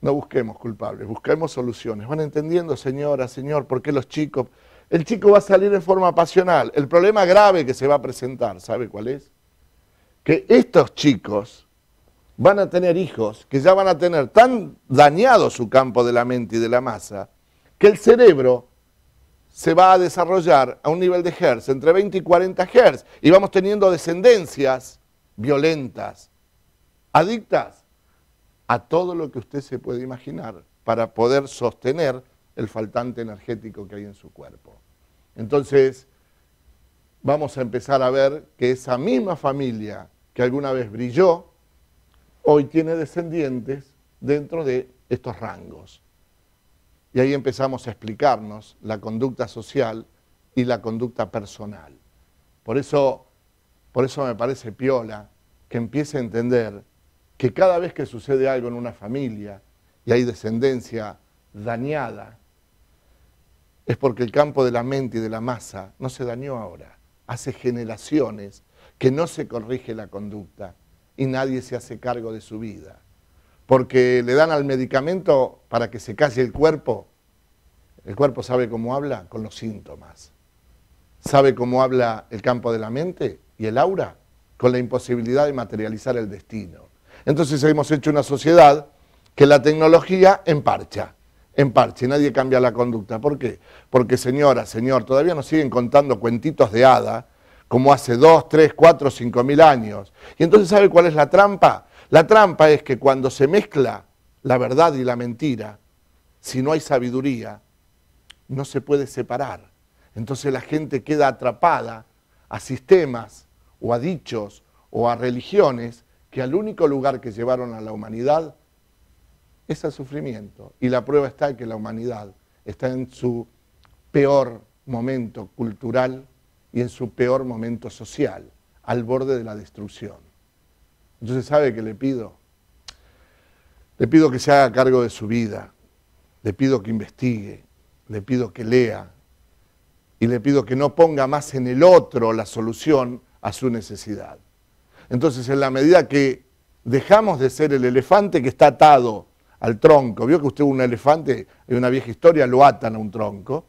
No busquemos culpables, busquemos soluciones. Van entendiendo, señora, señor, por qué los chicos... El chico va a salir en forma pasional. El problema grave que se va a presentar, ¿sabe cuál es? Que estos chicos van a tener hijos que ya van a tener tan dañado su campo de la mente y de la masa, que el cerebro se va a desarrollar a un nivel de hertz, entre 20 y 40 hertz. y vamos teniendo descendencias violentas, adictas, a todo lo que usted se puede imaginar para poder sostener el faltante energético que hay en su cuerpo. Entonces, vamos a empezar a ver que esa misma familia que alguna vez brilló, hoy tiene descendientes dentro de estos rangos. Y ahí empezamos a explicarnos la conducta social y la conducta personal. Por eso, por eso me parece piola que empiece a entender que cada vez que sucede algo en una familia y hay descendencia dañada, es porque el campo de la mente y de la masa no se dañó ahora. Hace generaciones que no se corrige la conducta y nadie se hace cargo de su vida. Porque le dan al medicamento para que se case el cuerpo. El cuerpo sabe cómo habla con los síntomas. Sabe cómo habla el campo de la mente y el aura con la imposibilidad de materializar el destino. Entonces hemos hecho una sociedad que la tecnología emparcha, y nadie cambia la conducta. ¿Por qué? Porque señora, señor, todavía nos siguen contando cuentitos de hada como hace 2, 3, 4, cinco mil años. Y entonces, ¿sabe cuál es la trampa? La trampa es que cuando se mezcla la verdad y la mentira, si no hay sabiduría, no se puede separar. Entonces la gente queda atrapada a sistemas o a dichos o a religiones que al único lugar que llevaron a la humanidad es al sufrimiento. Y la prueba está en que la humanidad está en su peor momento cultural y en su peor momento social, al borde de la destrucción. Entonces, ¿sabe qué le pido? Le pido que se haga cargo de su vida, le pido que investigue, le pido que lea y le pido que no ponga más en el otro la solución a su necesidad. Entonces, en la medida que dejamos de ser el elefante que está atado al tronco, vio que usted un elefante, en una vieja historia, lo atan a un tronco,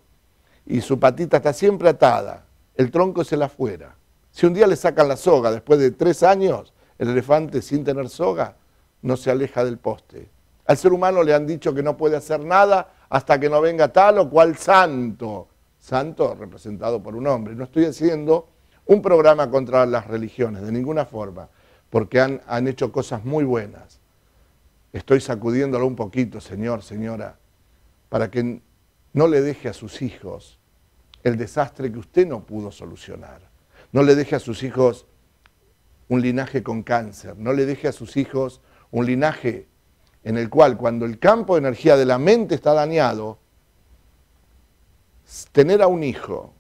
y su patita está siempre atada, el tronco es el afuera. Si un día le sacan la soga, después de tres años, el elefante sin tener soga no se aleja del poste. Al ser humano le han dicho que no puede hacer nada hasta que no venga tal o cual santo. Santo representado por un hombre. No estoy haciendo un programa contra las religiones, de ninguna forma, porque han, han hecho cosas muy buenas. Estoy sacudiéndolo un poquito, señor, señora, para que no le deje a sus hijos el desastre que usted no pudo solucionar. No le deje a sus hijos un linaje con cáncer, no le deje a sus hijos un linaje en el cual cuando el campo de energía de la mente está dañado, tener a un hijo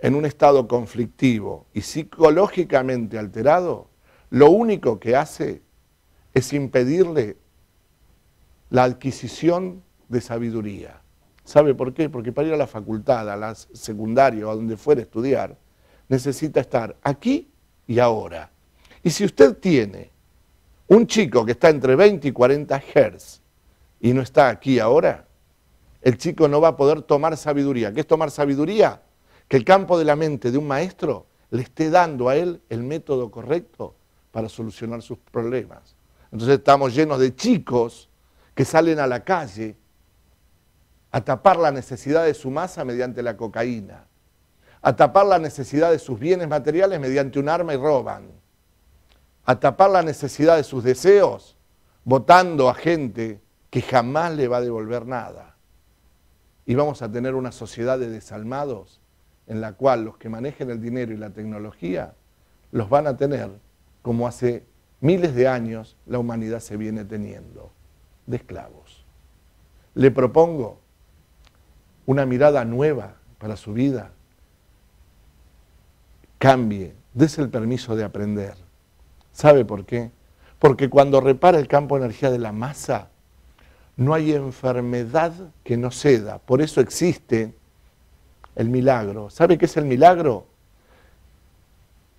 en un estado conflictivo y psicológicamente alterado, lo único que hace es impedirle la adquisición de sabiduría. ¿Sabe por qué? Porque para ir a la facultad, a la secundaria o a donde fuera a estudiar, necesita estar aquí y ahora. Y si usted tiene un chico que está entre 20 y 40 Hz y no está aquí ahora, el chico no va a poder tomar sabiduría. ¿Qué es tomar sabiduría? que el campo de la mente de un maestro le esté dando a él el método correcto para solucionar sus problemas. Entonces estamos llenos de chicos que salen a la calle a tapar la necesidad de su masa mediante la cocaína, a tapar la necesidad de sus bienes materiales mediante un arma y roban, a tapar la necesidad de sus deseos votando a gente que jamás le va a devolver nada. Y vamos a tener una sociedad de desalmados en la cual los que manejen el dinero y la tecnología los van a tener como hace miles de años la humanidad se viene teniendo, de esclavos. Le propongo una mirada nueva para su vida. Cambie, des el permiso de aprender. ¿Sabe por qué? Porque cuando repara el campo de energía de la masa, no hay enfermedad que no ceda. Por eso existe el milagro. ¿Sabe qué es el milagro?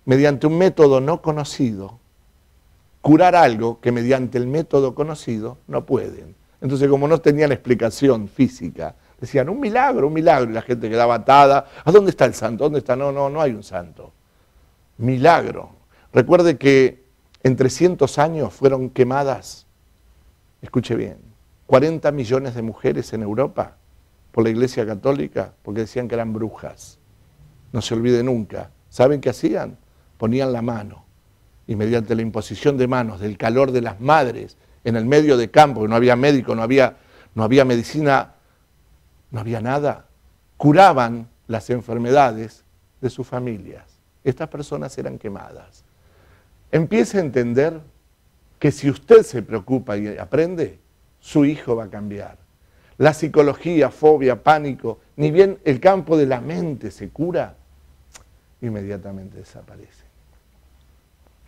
Mediante un método no conocido, curar algo que mediante el método conocido no pueden. Entonces, como no tenían explicación física, decían, un milagro, un milagro, y la gente quedaba atada, ¿a dónde está el santo? ¿Dónde está? No, no, no hay un santo. Milagro. Recuerde que en 300 años fueron quemadas, escuche bien, 40 millones de mujeres en Europa por la Iglesia Católica porque decían que eran brujas. No se olvide nunca. ¿Saben qué hacían? Ponían la mano y mediante la imposición de manos, del calor de las madres, en el medio de campo, no había médico, no había, no había medicina, no había nada, curaban las enfermedades de sus familias. Estas personas eran quemadas. Empiece a entender que si usted se preocupa y aprende, su hijo va a cambiar la psicología, fobia, pánico, ni bien el campo de la mente se cura, inmediatamente desaparece.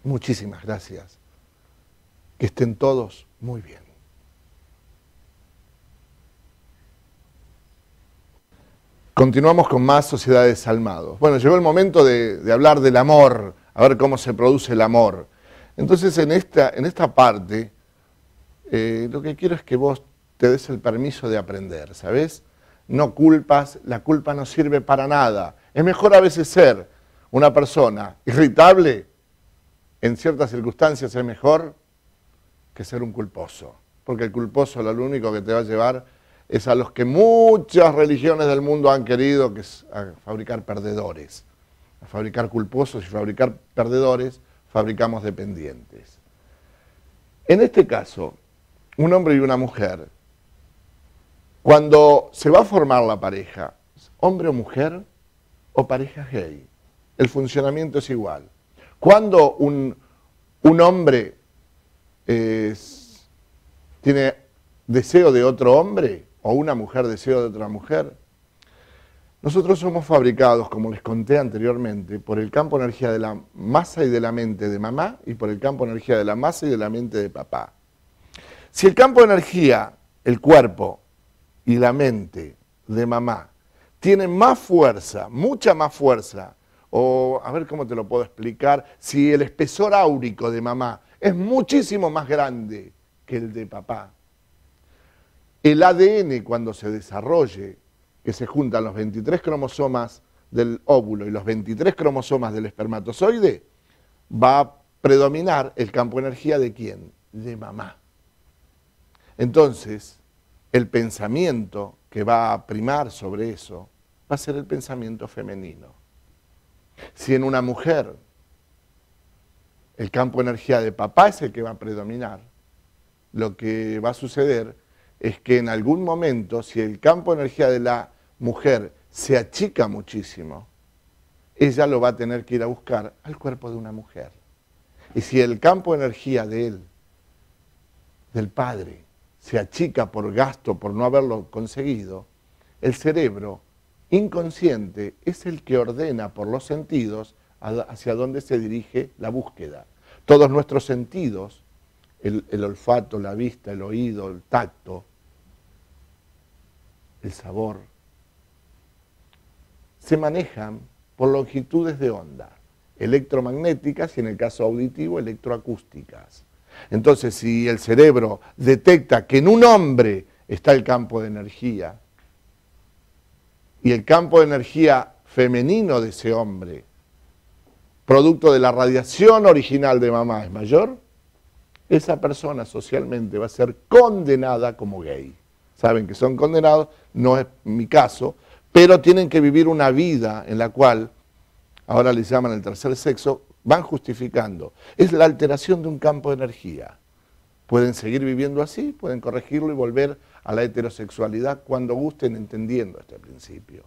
Muchísimas gracias. Que estén todos muy bien. Continuamos con más Sociedades almados. Bueno, llegó el momento de, hablar del amor, a ver cómo se produce el amor. Entonces, en esta, en esta parte, eh, lo que quiero es que vos te des el permiso de aprender, ¿sabes? No culpas, la culpa no sirve para nada. Es mejor a veces ser una persona irritable, en ciertas circunstancias es mejor que ser un culposo, porque el culposo lo único que te va a llevar es a los que muchas religiones del mundo han querido, que es a fabricar perdedores, a fabricar culposos y fabricar perdedores, fabricamos dependientes. En este caso, un hombre y una mujer cuando se va a formar la pareja, hombre o mujer o pareja gay, el funcionamiento es igual. Cuando un, hombre tiene deseo de otro hombre o una mujer deseo de otra mujer, nosotros somos fabricados, como les conté anteriormente, por el campo de energía de la masa y de la mente de mamá y por el campo de energía de la masa y de la mente de papá. Si el campo de energía, el cuerpo, y la mente de mamá tiene más fuerza, mucha más fuerza, o a ver cómo te lo puedo explicar, si el espesor áurico de mamá es muchísimo más grande que el de papá. El ADN cuando se desarrolle, que se juntan los 23 cromosomas del óvulo y los 23 cromosomas del espermatozoide, va a predominar el campo de energía de quién? De mamá. Entonces, el pensamiento que va a primar sobre eso va a ser el pensamiento femenino. Si en una mujer el campo de energía de papá es el que va a predominar, lo que va a suceder es que en algún momento, si el campo de energía de la mujer se achica muchísimo, ella lo va a tener que ir a buscar al cuerpo de una mujer. Y si el campo de energía de él, del padre, se achica por gasto, por no haberlo conseguido, el cerebro inconsciente es el que ordena por los sentidos hacia dónde se dirige la búsqueda. Todos nuestros sentidos, el, el olfato, la vista, el oído, el tacto, el sabor, se manejan por longitudes de onda, electromagnéticas y en el caso auditivo electroacústicas. Entonces, si el cerebro detecta que en un hombre está el campo de energía, y el campo de energía femenino de ese hombre, producto de la radiación original de mamá, es mayor, esa persona socialmente va a ser condenada como gay. Saben que son condenados, no es mi caso, pero tienen que vivir una vida en la cual, ahora les llaman el tercer sexo, van justificando. Es la alteración de un campo de energía. Pueden seguir viviendo así, pueden corregirlo y volver a la heterosexualidad cuando gusten entendiendo este principio.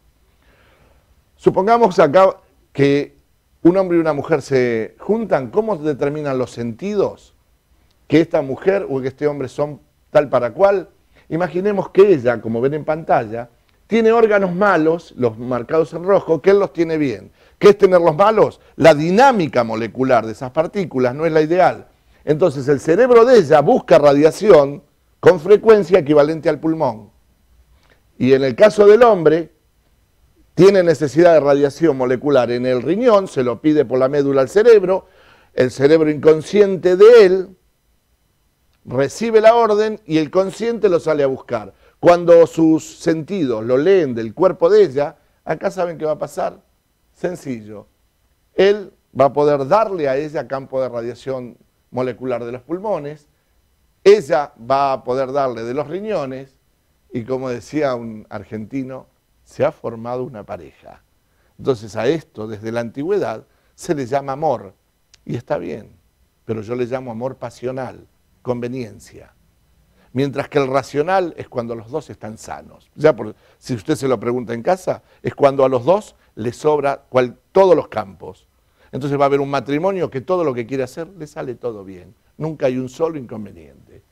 Supongamos acá que un hombre y una mujer se juntan, ¿cómo determinan los sentidos? Que esta mujer o que este hombre son tal para cual. Imaginemos que ella, como ven en pantalla, tiene órganos malos, los marcados en rojo, que él los tiene bien. ¿Qué es tener los malos? La dinámica molecular de esas partículas no es la ideal. Entonces el cerebro de ella busca radiación con frecuencia equivalente al pulmón. Y en el caso del hombre, tiene necesidad de radiación molecular en el riñón, se lo pide por la médula al cerebro, el cerebro inconsciente de él recibe la orden y el consciente lo sale a buscar. Cuando sus sentidos lo leen del cuerpo de ella, acá saben qué va a pasar. Sencillo. Él va a poder darle a ella campo de radiación molecular de los pulmones, ella va a poder darle de los riñones y como decía un argentino, se ha formado una pareja. Entonces a esto desde la antigüedad se le llama amor y está bien, pero yo le llamo amor pasional, conveniencia mientras que el racional es cuando los dos están sanos. Ya por, si usted se lo pregunta en casa, es cuando a los dos les sobra cual, todos los campos. Entonces va a haber un matrimonio que todo lo que quiere hacer le sale todo bien. Nunca hay un solo inconveniente.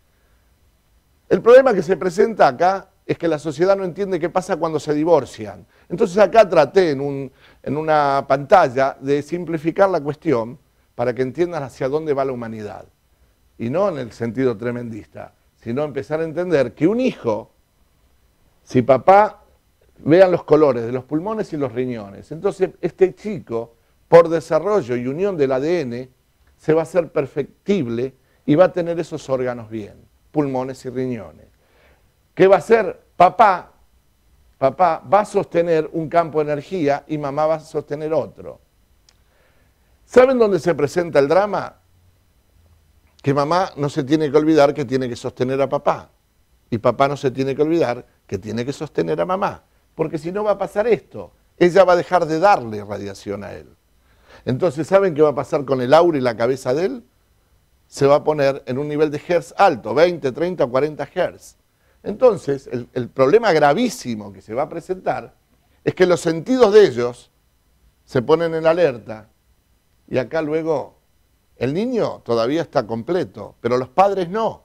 El problema que se presenta acá es que la sociedad no entiende qué pasa cuando se divorcian. Entonces acá traté en, en una pantalla de simplificar la cuestión para que entiendan hacia dónde va la humanidad. Y no en el sentido tremendista, sino empezar a entender que un hijo, si papá, vean los colores de los pulmones y los riñones, entonces este chico, por desarrollo y unión del ADN, se va a hacer perfectible y va a tener esos órganos bien, pulmones y riñones. ¿Qué va a hacer? Papá, papá va a sostener un campo de energía y mamá va a sostener otro. ¿Saben dónde se presenta el drama? que mamá no se tiene que olvidar que tiene que sostener a papá y papá no se tiene que olvidar que tiene que sostener a mamá, porque si no va a pasar esto, ella va a dejar de darle radiación a él. Entonces, ¿saben qué va a pasar con el aura y la cabeza de él? Se va a poner en un nivel de hertz alto, 20, 30 40 hertz. Entonces, el problema gravísimo que se va a presentar es que los sentidos de ellos se ponen en alerta y acá luego el niño todavía está completo, pero los padres no.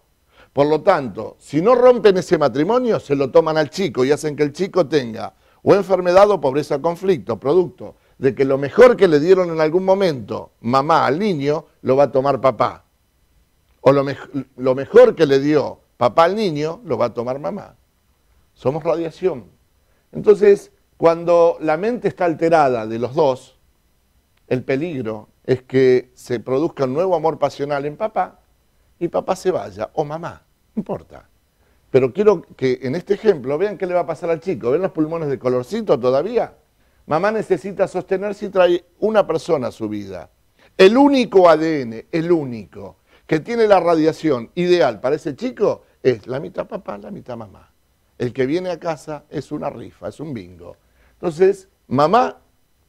Por lo tanto, si no rompen ese matrimonio, se lo toman al chico y hacen que el chico tenga o enfermedad o pobreza o conflicto, producto de que lo mejor que le dieron en algún momento mamá al niño, lo va a tomar papá. O lo, mejor que le dio papá al niño, lo va a tomar mamá. Somos radiación. Entonces, cuando la mente está alterada de los dos, el peligro es que se produzca un nuevo amor pasional en papá y papá se vaya, o mamá, no importa. Pero quiero que en este ejemplo vean qué le va a pasar al chico. ¿Ven los pulmones de colorcito todavía? Mamá necesita sostenerse y trae una persona a su vida. El único ADN, el único, que tiene la radiación ideal para ese chico es la mitad papá, la mitad mamá. El que viene a casa es una rifa, es un bingo. Entonces, mamá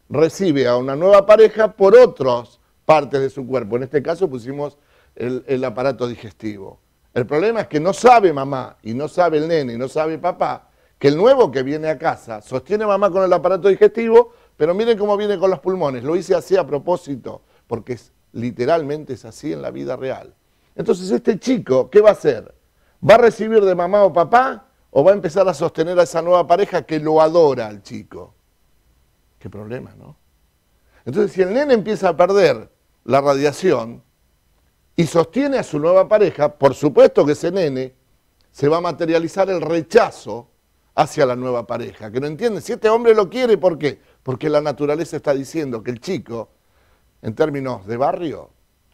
recibe a una nueva pareja por otras partes de su cuerpo. En este caso pusimos el, aparato digestivo. El problema es que no sabe mamá y no sabe el nene y no sabe papá que el nuevo que viene a casa sostiene a mamá con el aparato digestivo, pero miren cómo viene con los pulmones. Lo hice así a propósito, porque literalmente es así en la vida real. Entonces este chico, ¿qué va a hacer? ¿Va a recibir de mamá o papá o va a empezar a sostener a esa nueva pareja que lo adora al chico? Qué problema, ¿no? Entonces, si el nene empieza a perder la radiación y sostiene a su nueva pareja, por supuesto que ese nene se va a materializar el rechazo hacia la nueva pareja, que no entiende si este hombre lo quiere, ¿por qué? Porque la naturaleza está diciendo que el chico, en términos de barrio,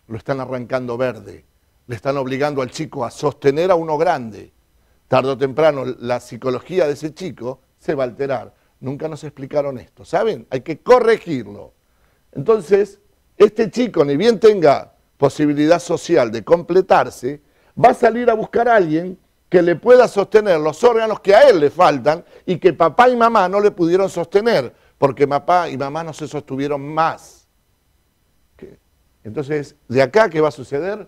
lo están arrancando verde, le están obligando al chico a sostener a uno grande. Tarde o temprano la psicología de ese chico se va a alterar. Nunca nos explicaron esto, ¿saben? Hay que corregirlo. Entonces, este chico, ni bien tenga posibilidad social de completarse, va a salir a buscar a alguien que le pueda sostener los órganos que a él le faltan y que papá y mamá no le pudieron sostener, porque papá y mamá no se sostuvieron más. Entonces, ¿de acá qué va a suceder?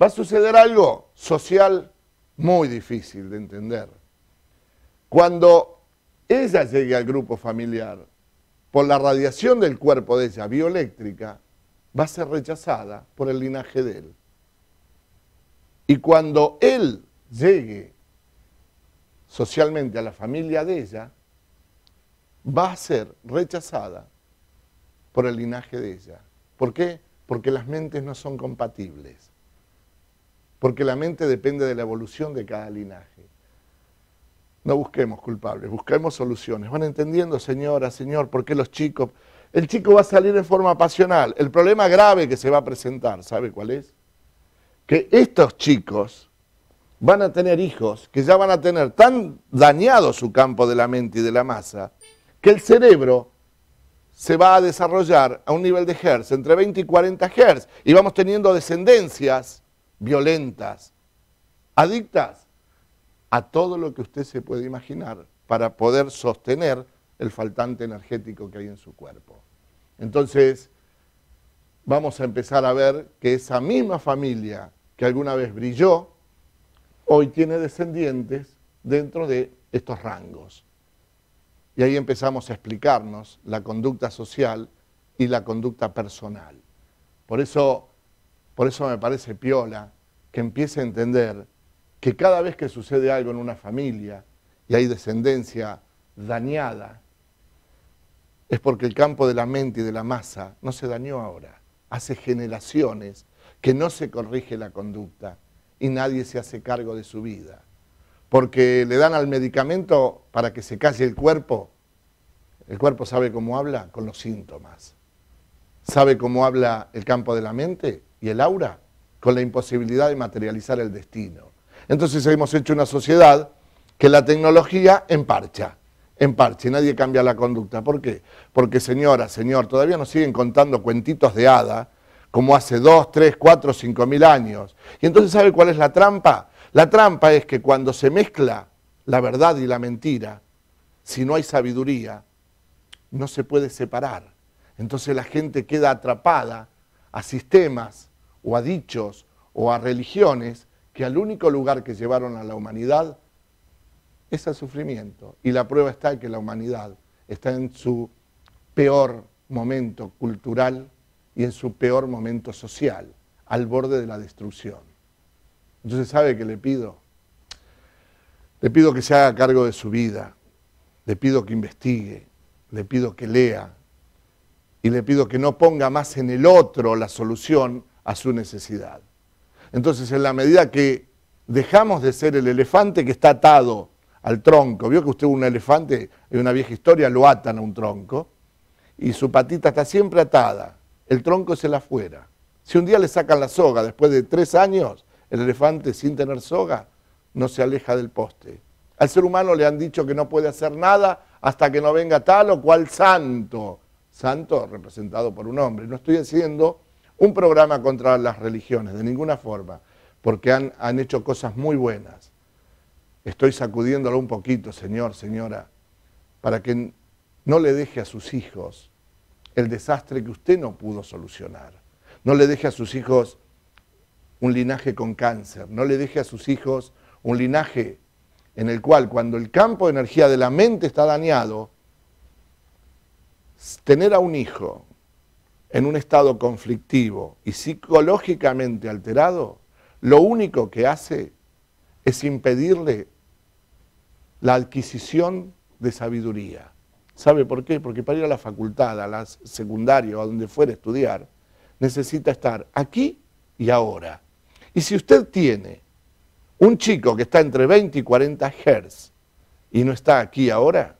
Va a suceder algo social muy difícil de entender. Cuando ella llegue al grupo familiar, por la radiación del cuerpo de ella bioeléctrica, va a ser rechazada por el linaje de él. Y cuando él llegue socialmente a la familia de ella, va a ser rechazada por el linaje de ella. ¿Por qué? Porque las mentes no son compatibles. Porque la mente depende de la evolución de cada linaje. No busquemos culpables, busquemos soluciones. Van entendiendo, señora, señor, por qué los chicos... El chico va a salir en forma pasional. El problema grave que se va a presentar, ¿sabe cuál es? Que estos chicos van a tener hijos que ya van a tener tan dañado su campo de la mente y de la masa, que el cerebro se va a desarrollar a un nivel de Hertz, entre 20 y 40 Hertz, y vamos teniendo descendencias violentas, adictas, a todo lo que usted se puede imaginar para poder sostener el faltante energético que hay en su cuerpo. Entonces, vamos a empezar a ver que esa misma familia que alguna vez brilló, hoy tiene descendientes dentro de estos rangos. Y ahí empezamos a explicarnos la conducta social y la conducta personal. Por eso, por eso me parece piola que empiece a entender que cada vez que sucede algo en una familia y hay descendencia dañada, es porque el campo de la mente y de la masa no se dañó ahora, hace generaciones que no se corrige la conducta y nadie se hace cargo de su vida. Porque le dan al medicamento para que se calle el cuerpo. El cuerpo sabe cómo habla con los síntomas. Sabe cómo habla el campo de la mente y el aura con la imposibilidad de materializar el destino. Entonces hemos hecho una sociedad que la tecnología emparcha, y nadie cambia la conducta. ¿Por qué? Porque señora, señor, todavía nos siguen contando cuentitos de hada como hace 2, 3, 4, cinco mil años. Y entonces, ¿sabe cuál es la trampa? La trampa es que cuando se mezcla la verdad y la mentira, si no hay sabiduría, no se puede separar. Entonces la gente queda atrapada a sistemas o a dichos o a religiones que al único lugar que llevaron a la humanidad es al sufrimiento. Y la prueba está que la humanidad está en su peor momento cultural y en su peor momento social, al borde de la destrucción. Entonces, ¿sabe que le pido? Le pido que se haga cargo de su vida, le pido que investigue, le pido que lea y le pido que no ponga más en el otro la solución a su necesidad. Entonces, en la medida que dejamos de ser el elefante que está atado al tronco, vio que usted un elefante, en una vieja historia, lo atan a un tronco, y su patita está siempre atada, el tronco es el afuera. Si un día le sacan la soga, después de tres años, el elefante sin tener soga no se aleja del poste. Al ser humano le han dicho que no puede hacer nada hasta que no venga tal o cual santo, santo representado por un hombre. No estoy haciendo un programa contra las religiones, de ninguna forma, porque han, hecho cosas muy buenas. Estoy sacudiéndolo un poquito, señor, señora, para que no le deje a sus hijos el desastre que usted no pudo solucionar. No le deje a sus hijos un linaje con cáncer, no le deje a sus hijos un linaje en el cual cuando el campo de energía de la mente está dañado, tener a un hijo en un estado conflictivo y psicológicamente alterado, lo único que hace es impedirle la adquisición de sabiduría. ¿Sabe por qué? Porque para ir a la facultad, a la secundaria o a donde fuera a estudiar, necesita estar aquí y ahora. Y si usted tiene un chico que está entre 20 y 40 Hz y no está aquí ahora,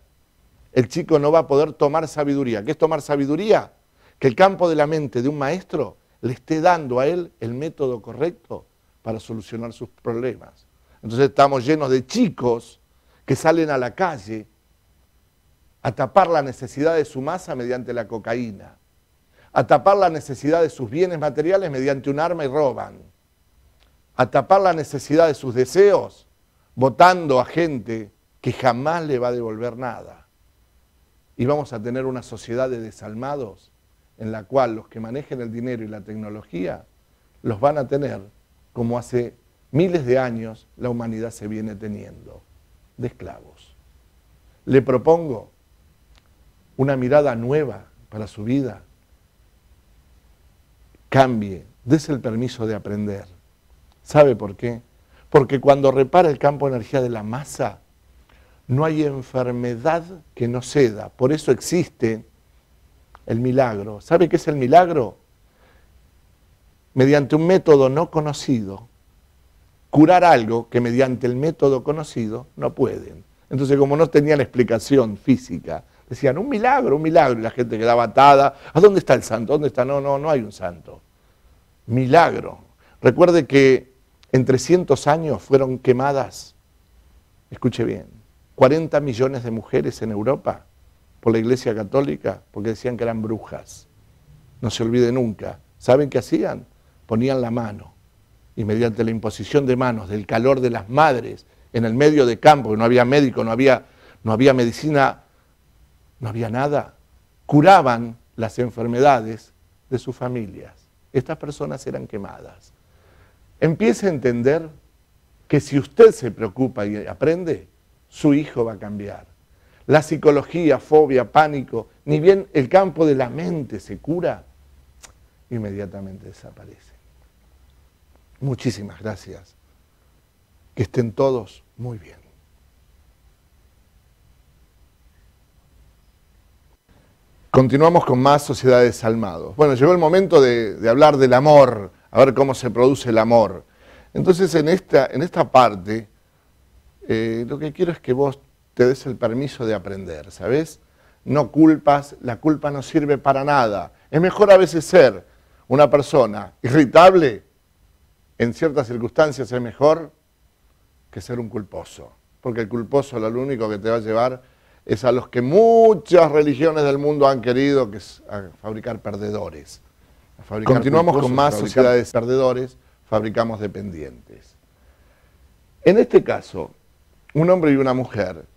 el chico no va a poder tomar sabiduría. ¿Qué es tomar sabiduría? que el campo de la mente de un maestro le esté dando a él el método correcto para solucionar sus problemas. Entonces estamos llenos de chicos que salen a la calle a tapar la necesidad de su masa mediante la cocaína, a tapar la necesidad de sus bienes materiales mediante un arma y roban, a tapar la necesidad de sus deseos votando a gente que jamás le va a devolver nada. Y vamos a tener una sociedad de desalmados en la cual los que manejen el dinero y la tecnología los van a tener como hace miles de años la humanidad se viene teniendo, de esclavos. Le propongo una mirada nueva para su vida. Cambie, des el permiso de aprender. ¿Sabe por qué? Porque cuando repara el campo de energía de la masa, no hay enfermedad que no ceda. Por eso existe el milagro. ¿Sabe qué es el milagro? Mediante un método no conocido, curar algo que mediante el método conocido no pueden. Entonces, como no tenían explicación física, decían, un milagro, un milagro, y la gente quedaba atada, ¿a dónde está el santo? ¿Dónde está? No, no, no hay un santo. Milagro. Recuerde que en 300 años fueron quemadas, escuche bien, 40 millones de mujeres en Europa por la Iglesia Católica porque decían que eran brujas. No se olvide nunca. ¿Saben qué hacían? Ponían la mano y mediante la imposición de manos, del calor de las madres en el medio de campo, que no había médico, no había, no había medicina, no había nada, curaban las enfermedades de sus familias. Estas personas eran quemadas. Empiece a entender que si usted se preocupa y aprende, su hijo va a cambiar la psicología, fobia, pánico, ni bien el campo de la mente se cura, inmediatamente desaparece. Muchísimas gracias. Que estén todos muy bien. Continuamos con más Sociedades Salmados. Bueno, llegó el momento de, hablar del amor, a ver cómo se produce el amor. Entonces, en esta, en esta parte, eh, lo que quiero es que vos te des el permiso de aprender, ¿sabes? No culpas, la culpa no sirve para nada. Es mejor a veces ser una persona irritable, en ciertas circunstancias es mejor que ser un culposo, porque el culposo lo único que te va a llevar es a los que muchas religiones del mundo han querido, que es fabricar perdedores. Continuamos con más sociedades perdedores, fabricamos dependientes. En este caso, un hombre y una mujer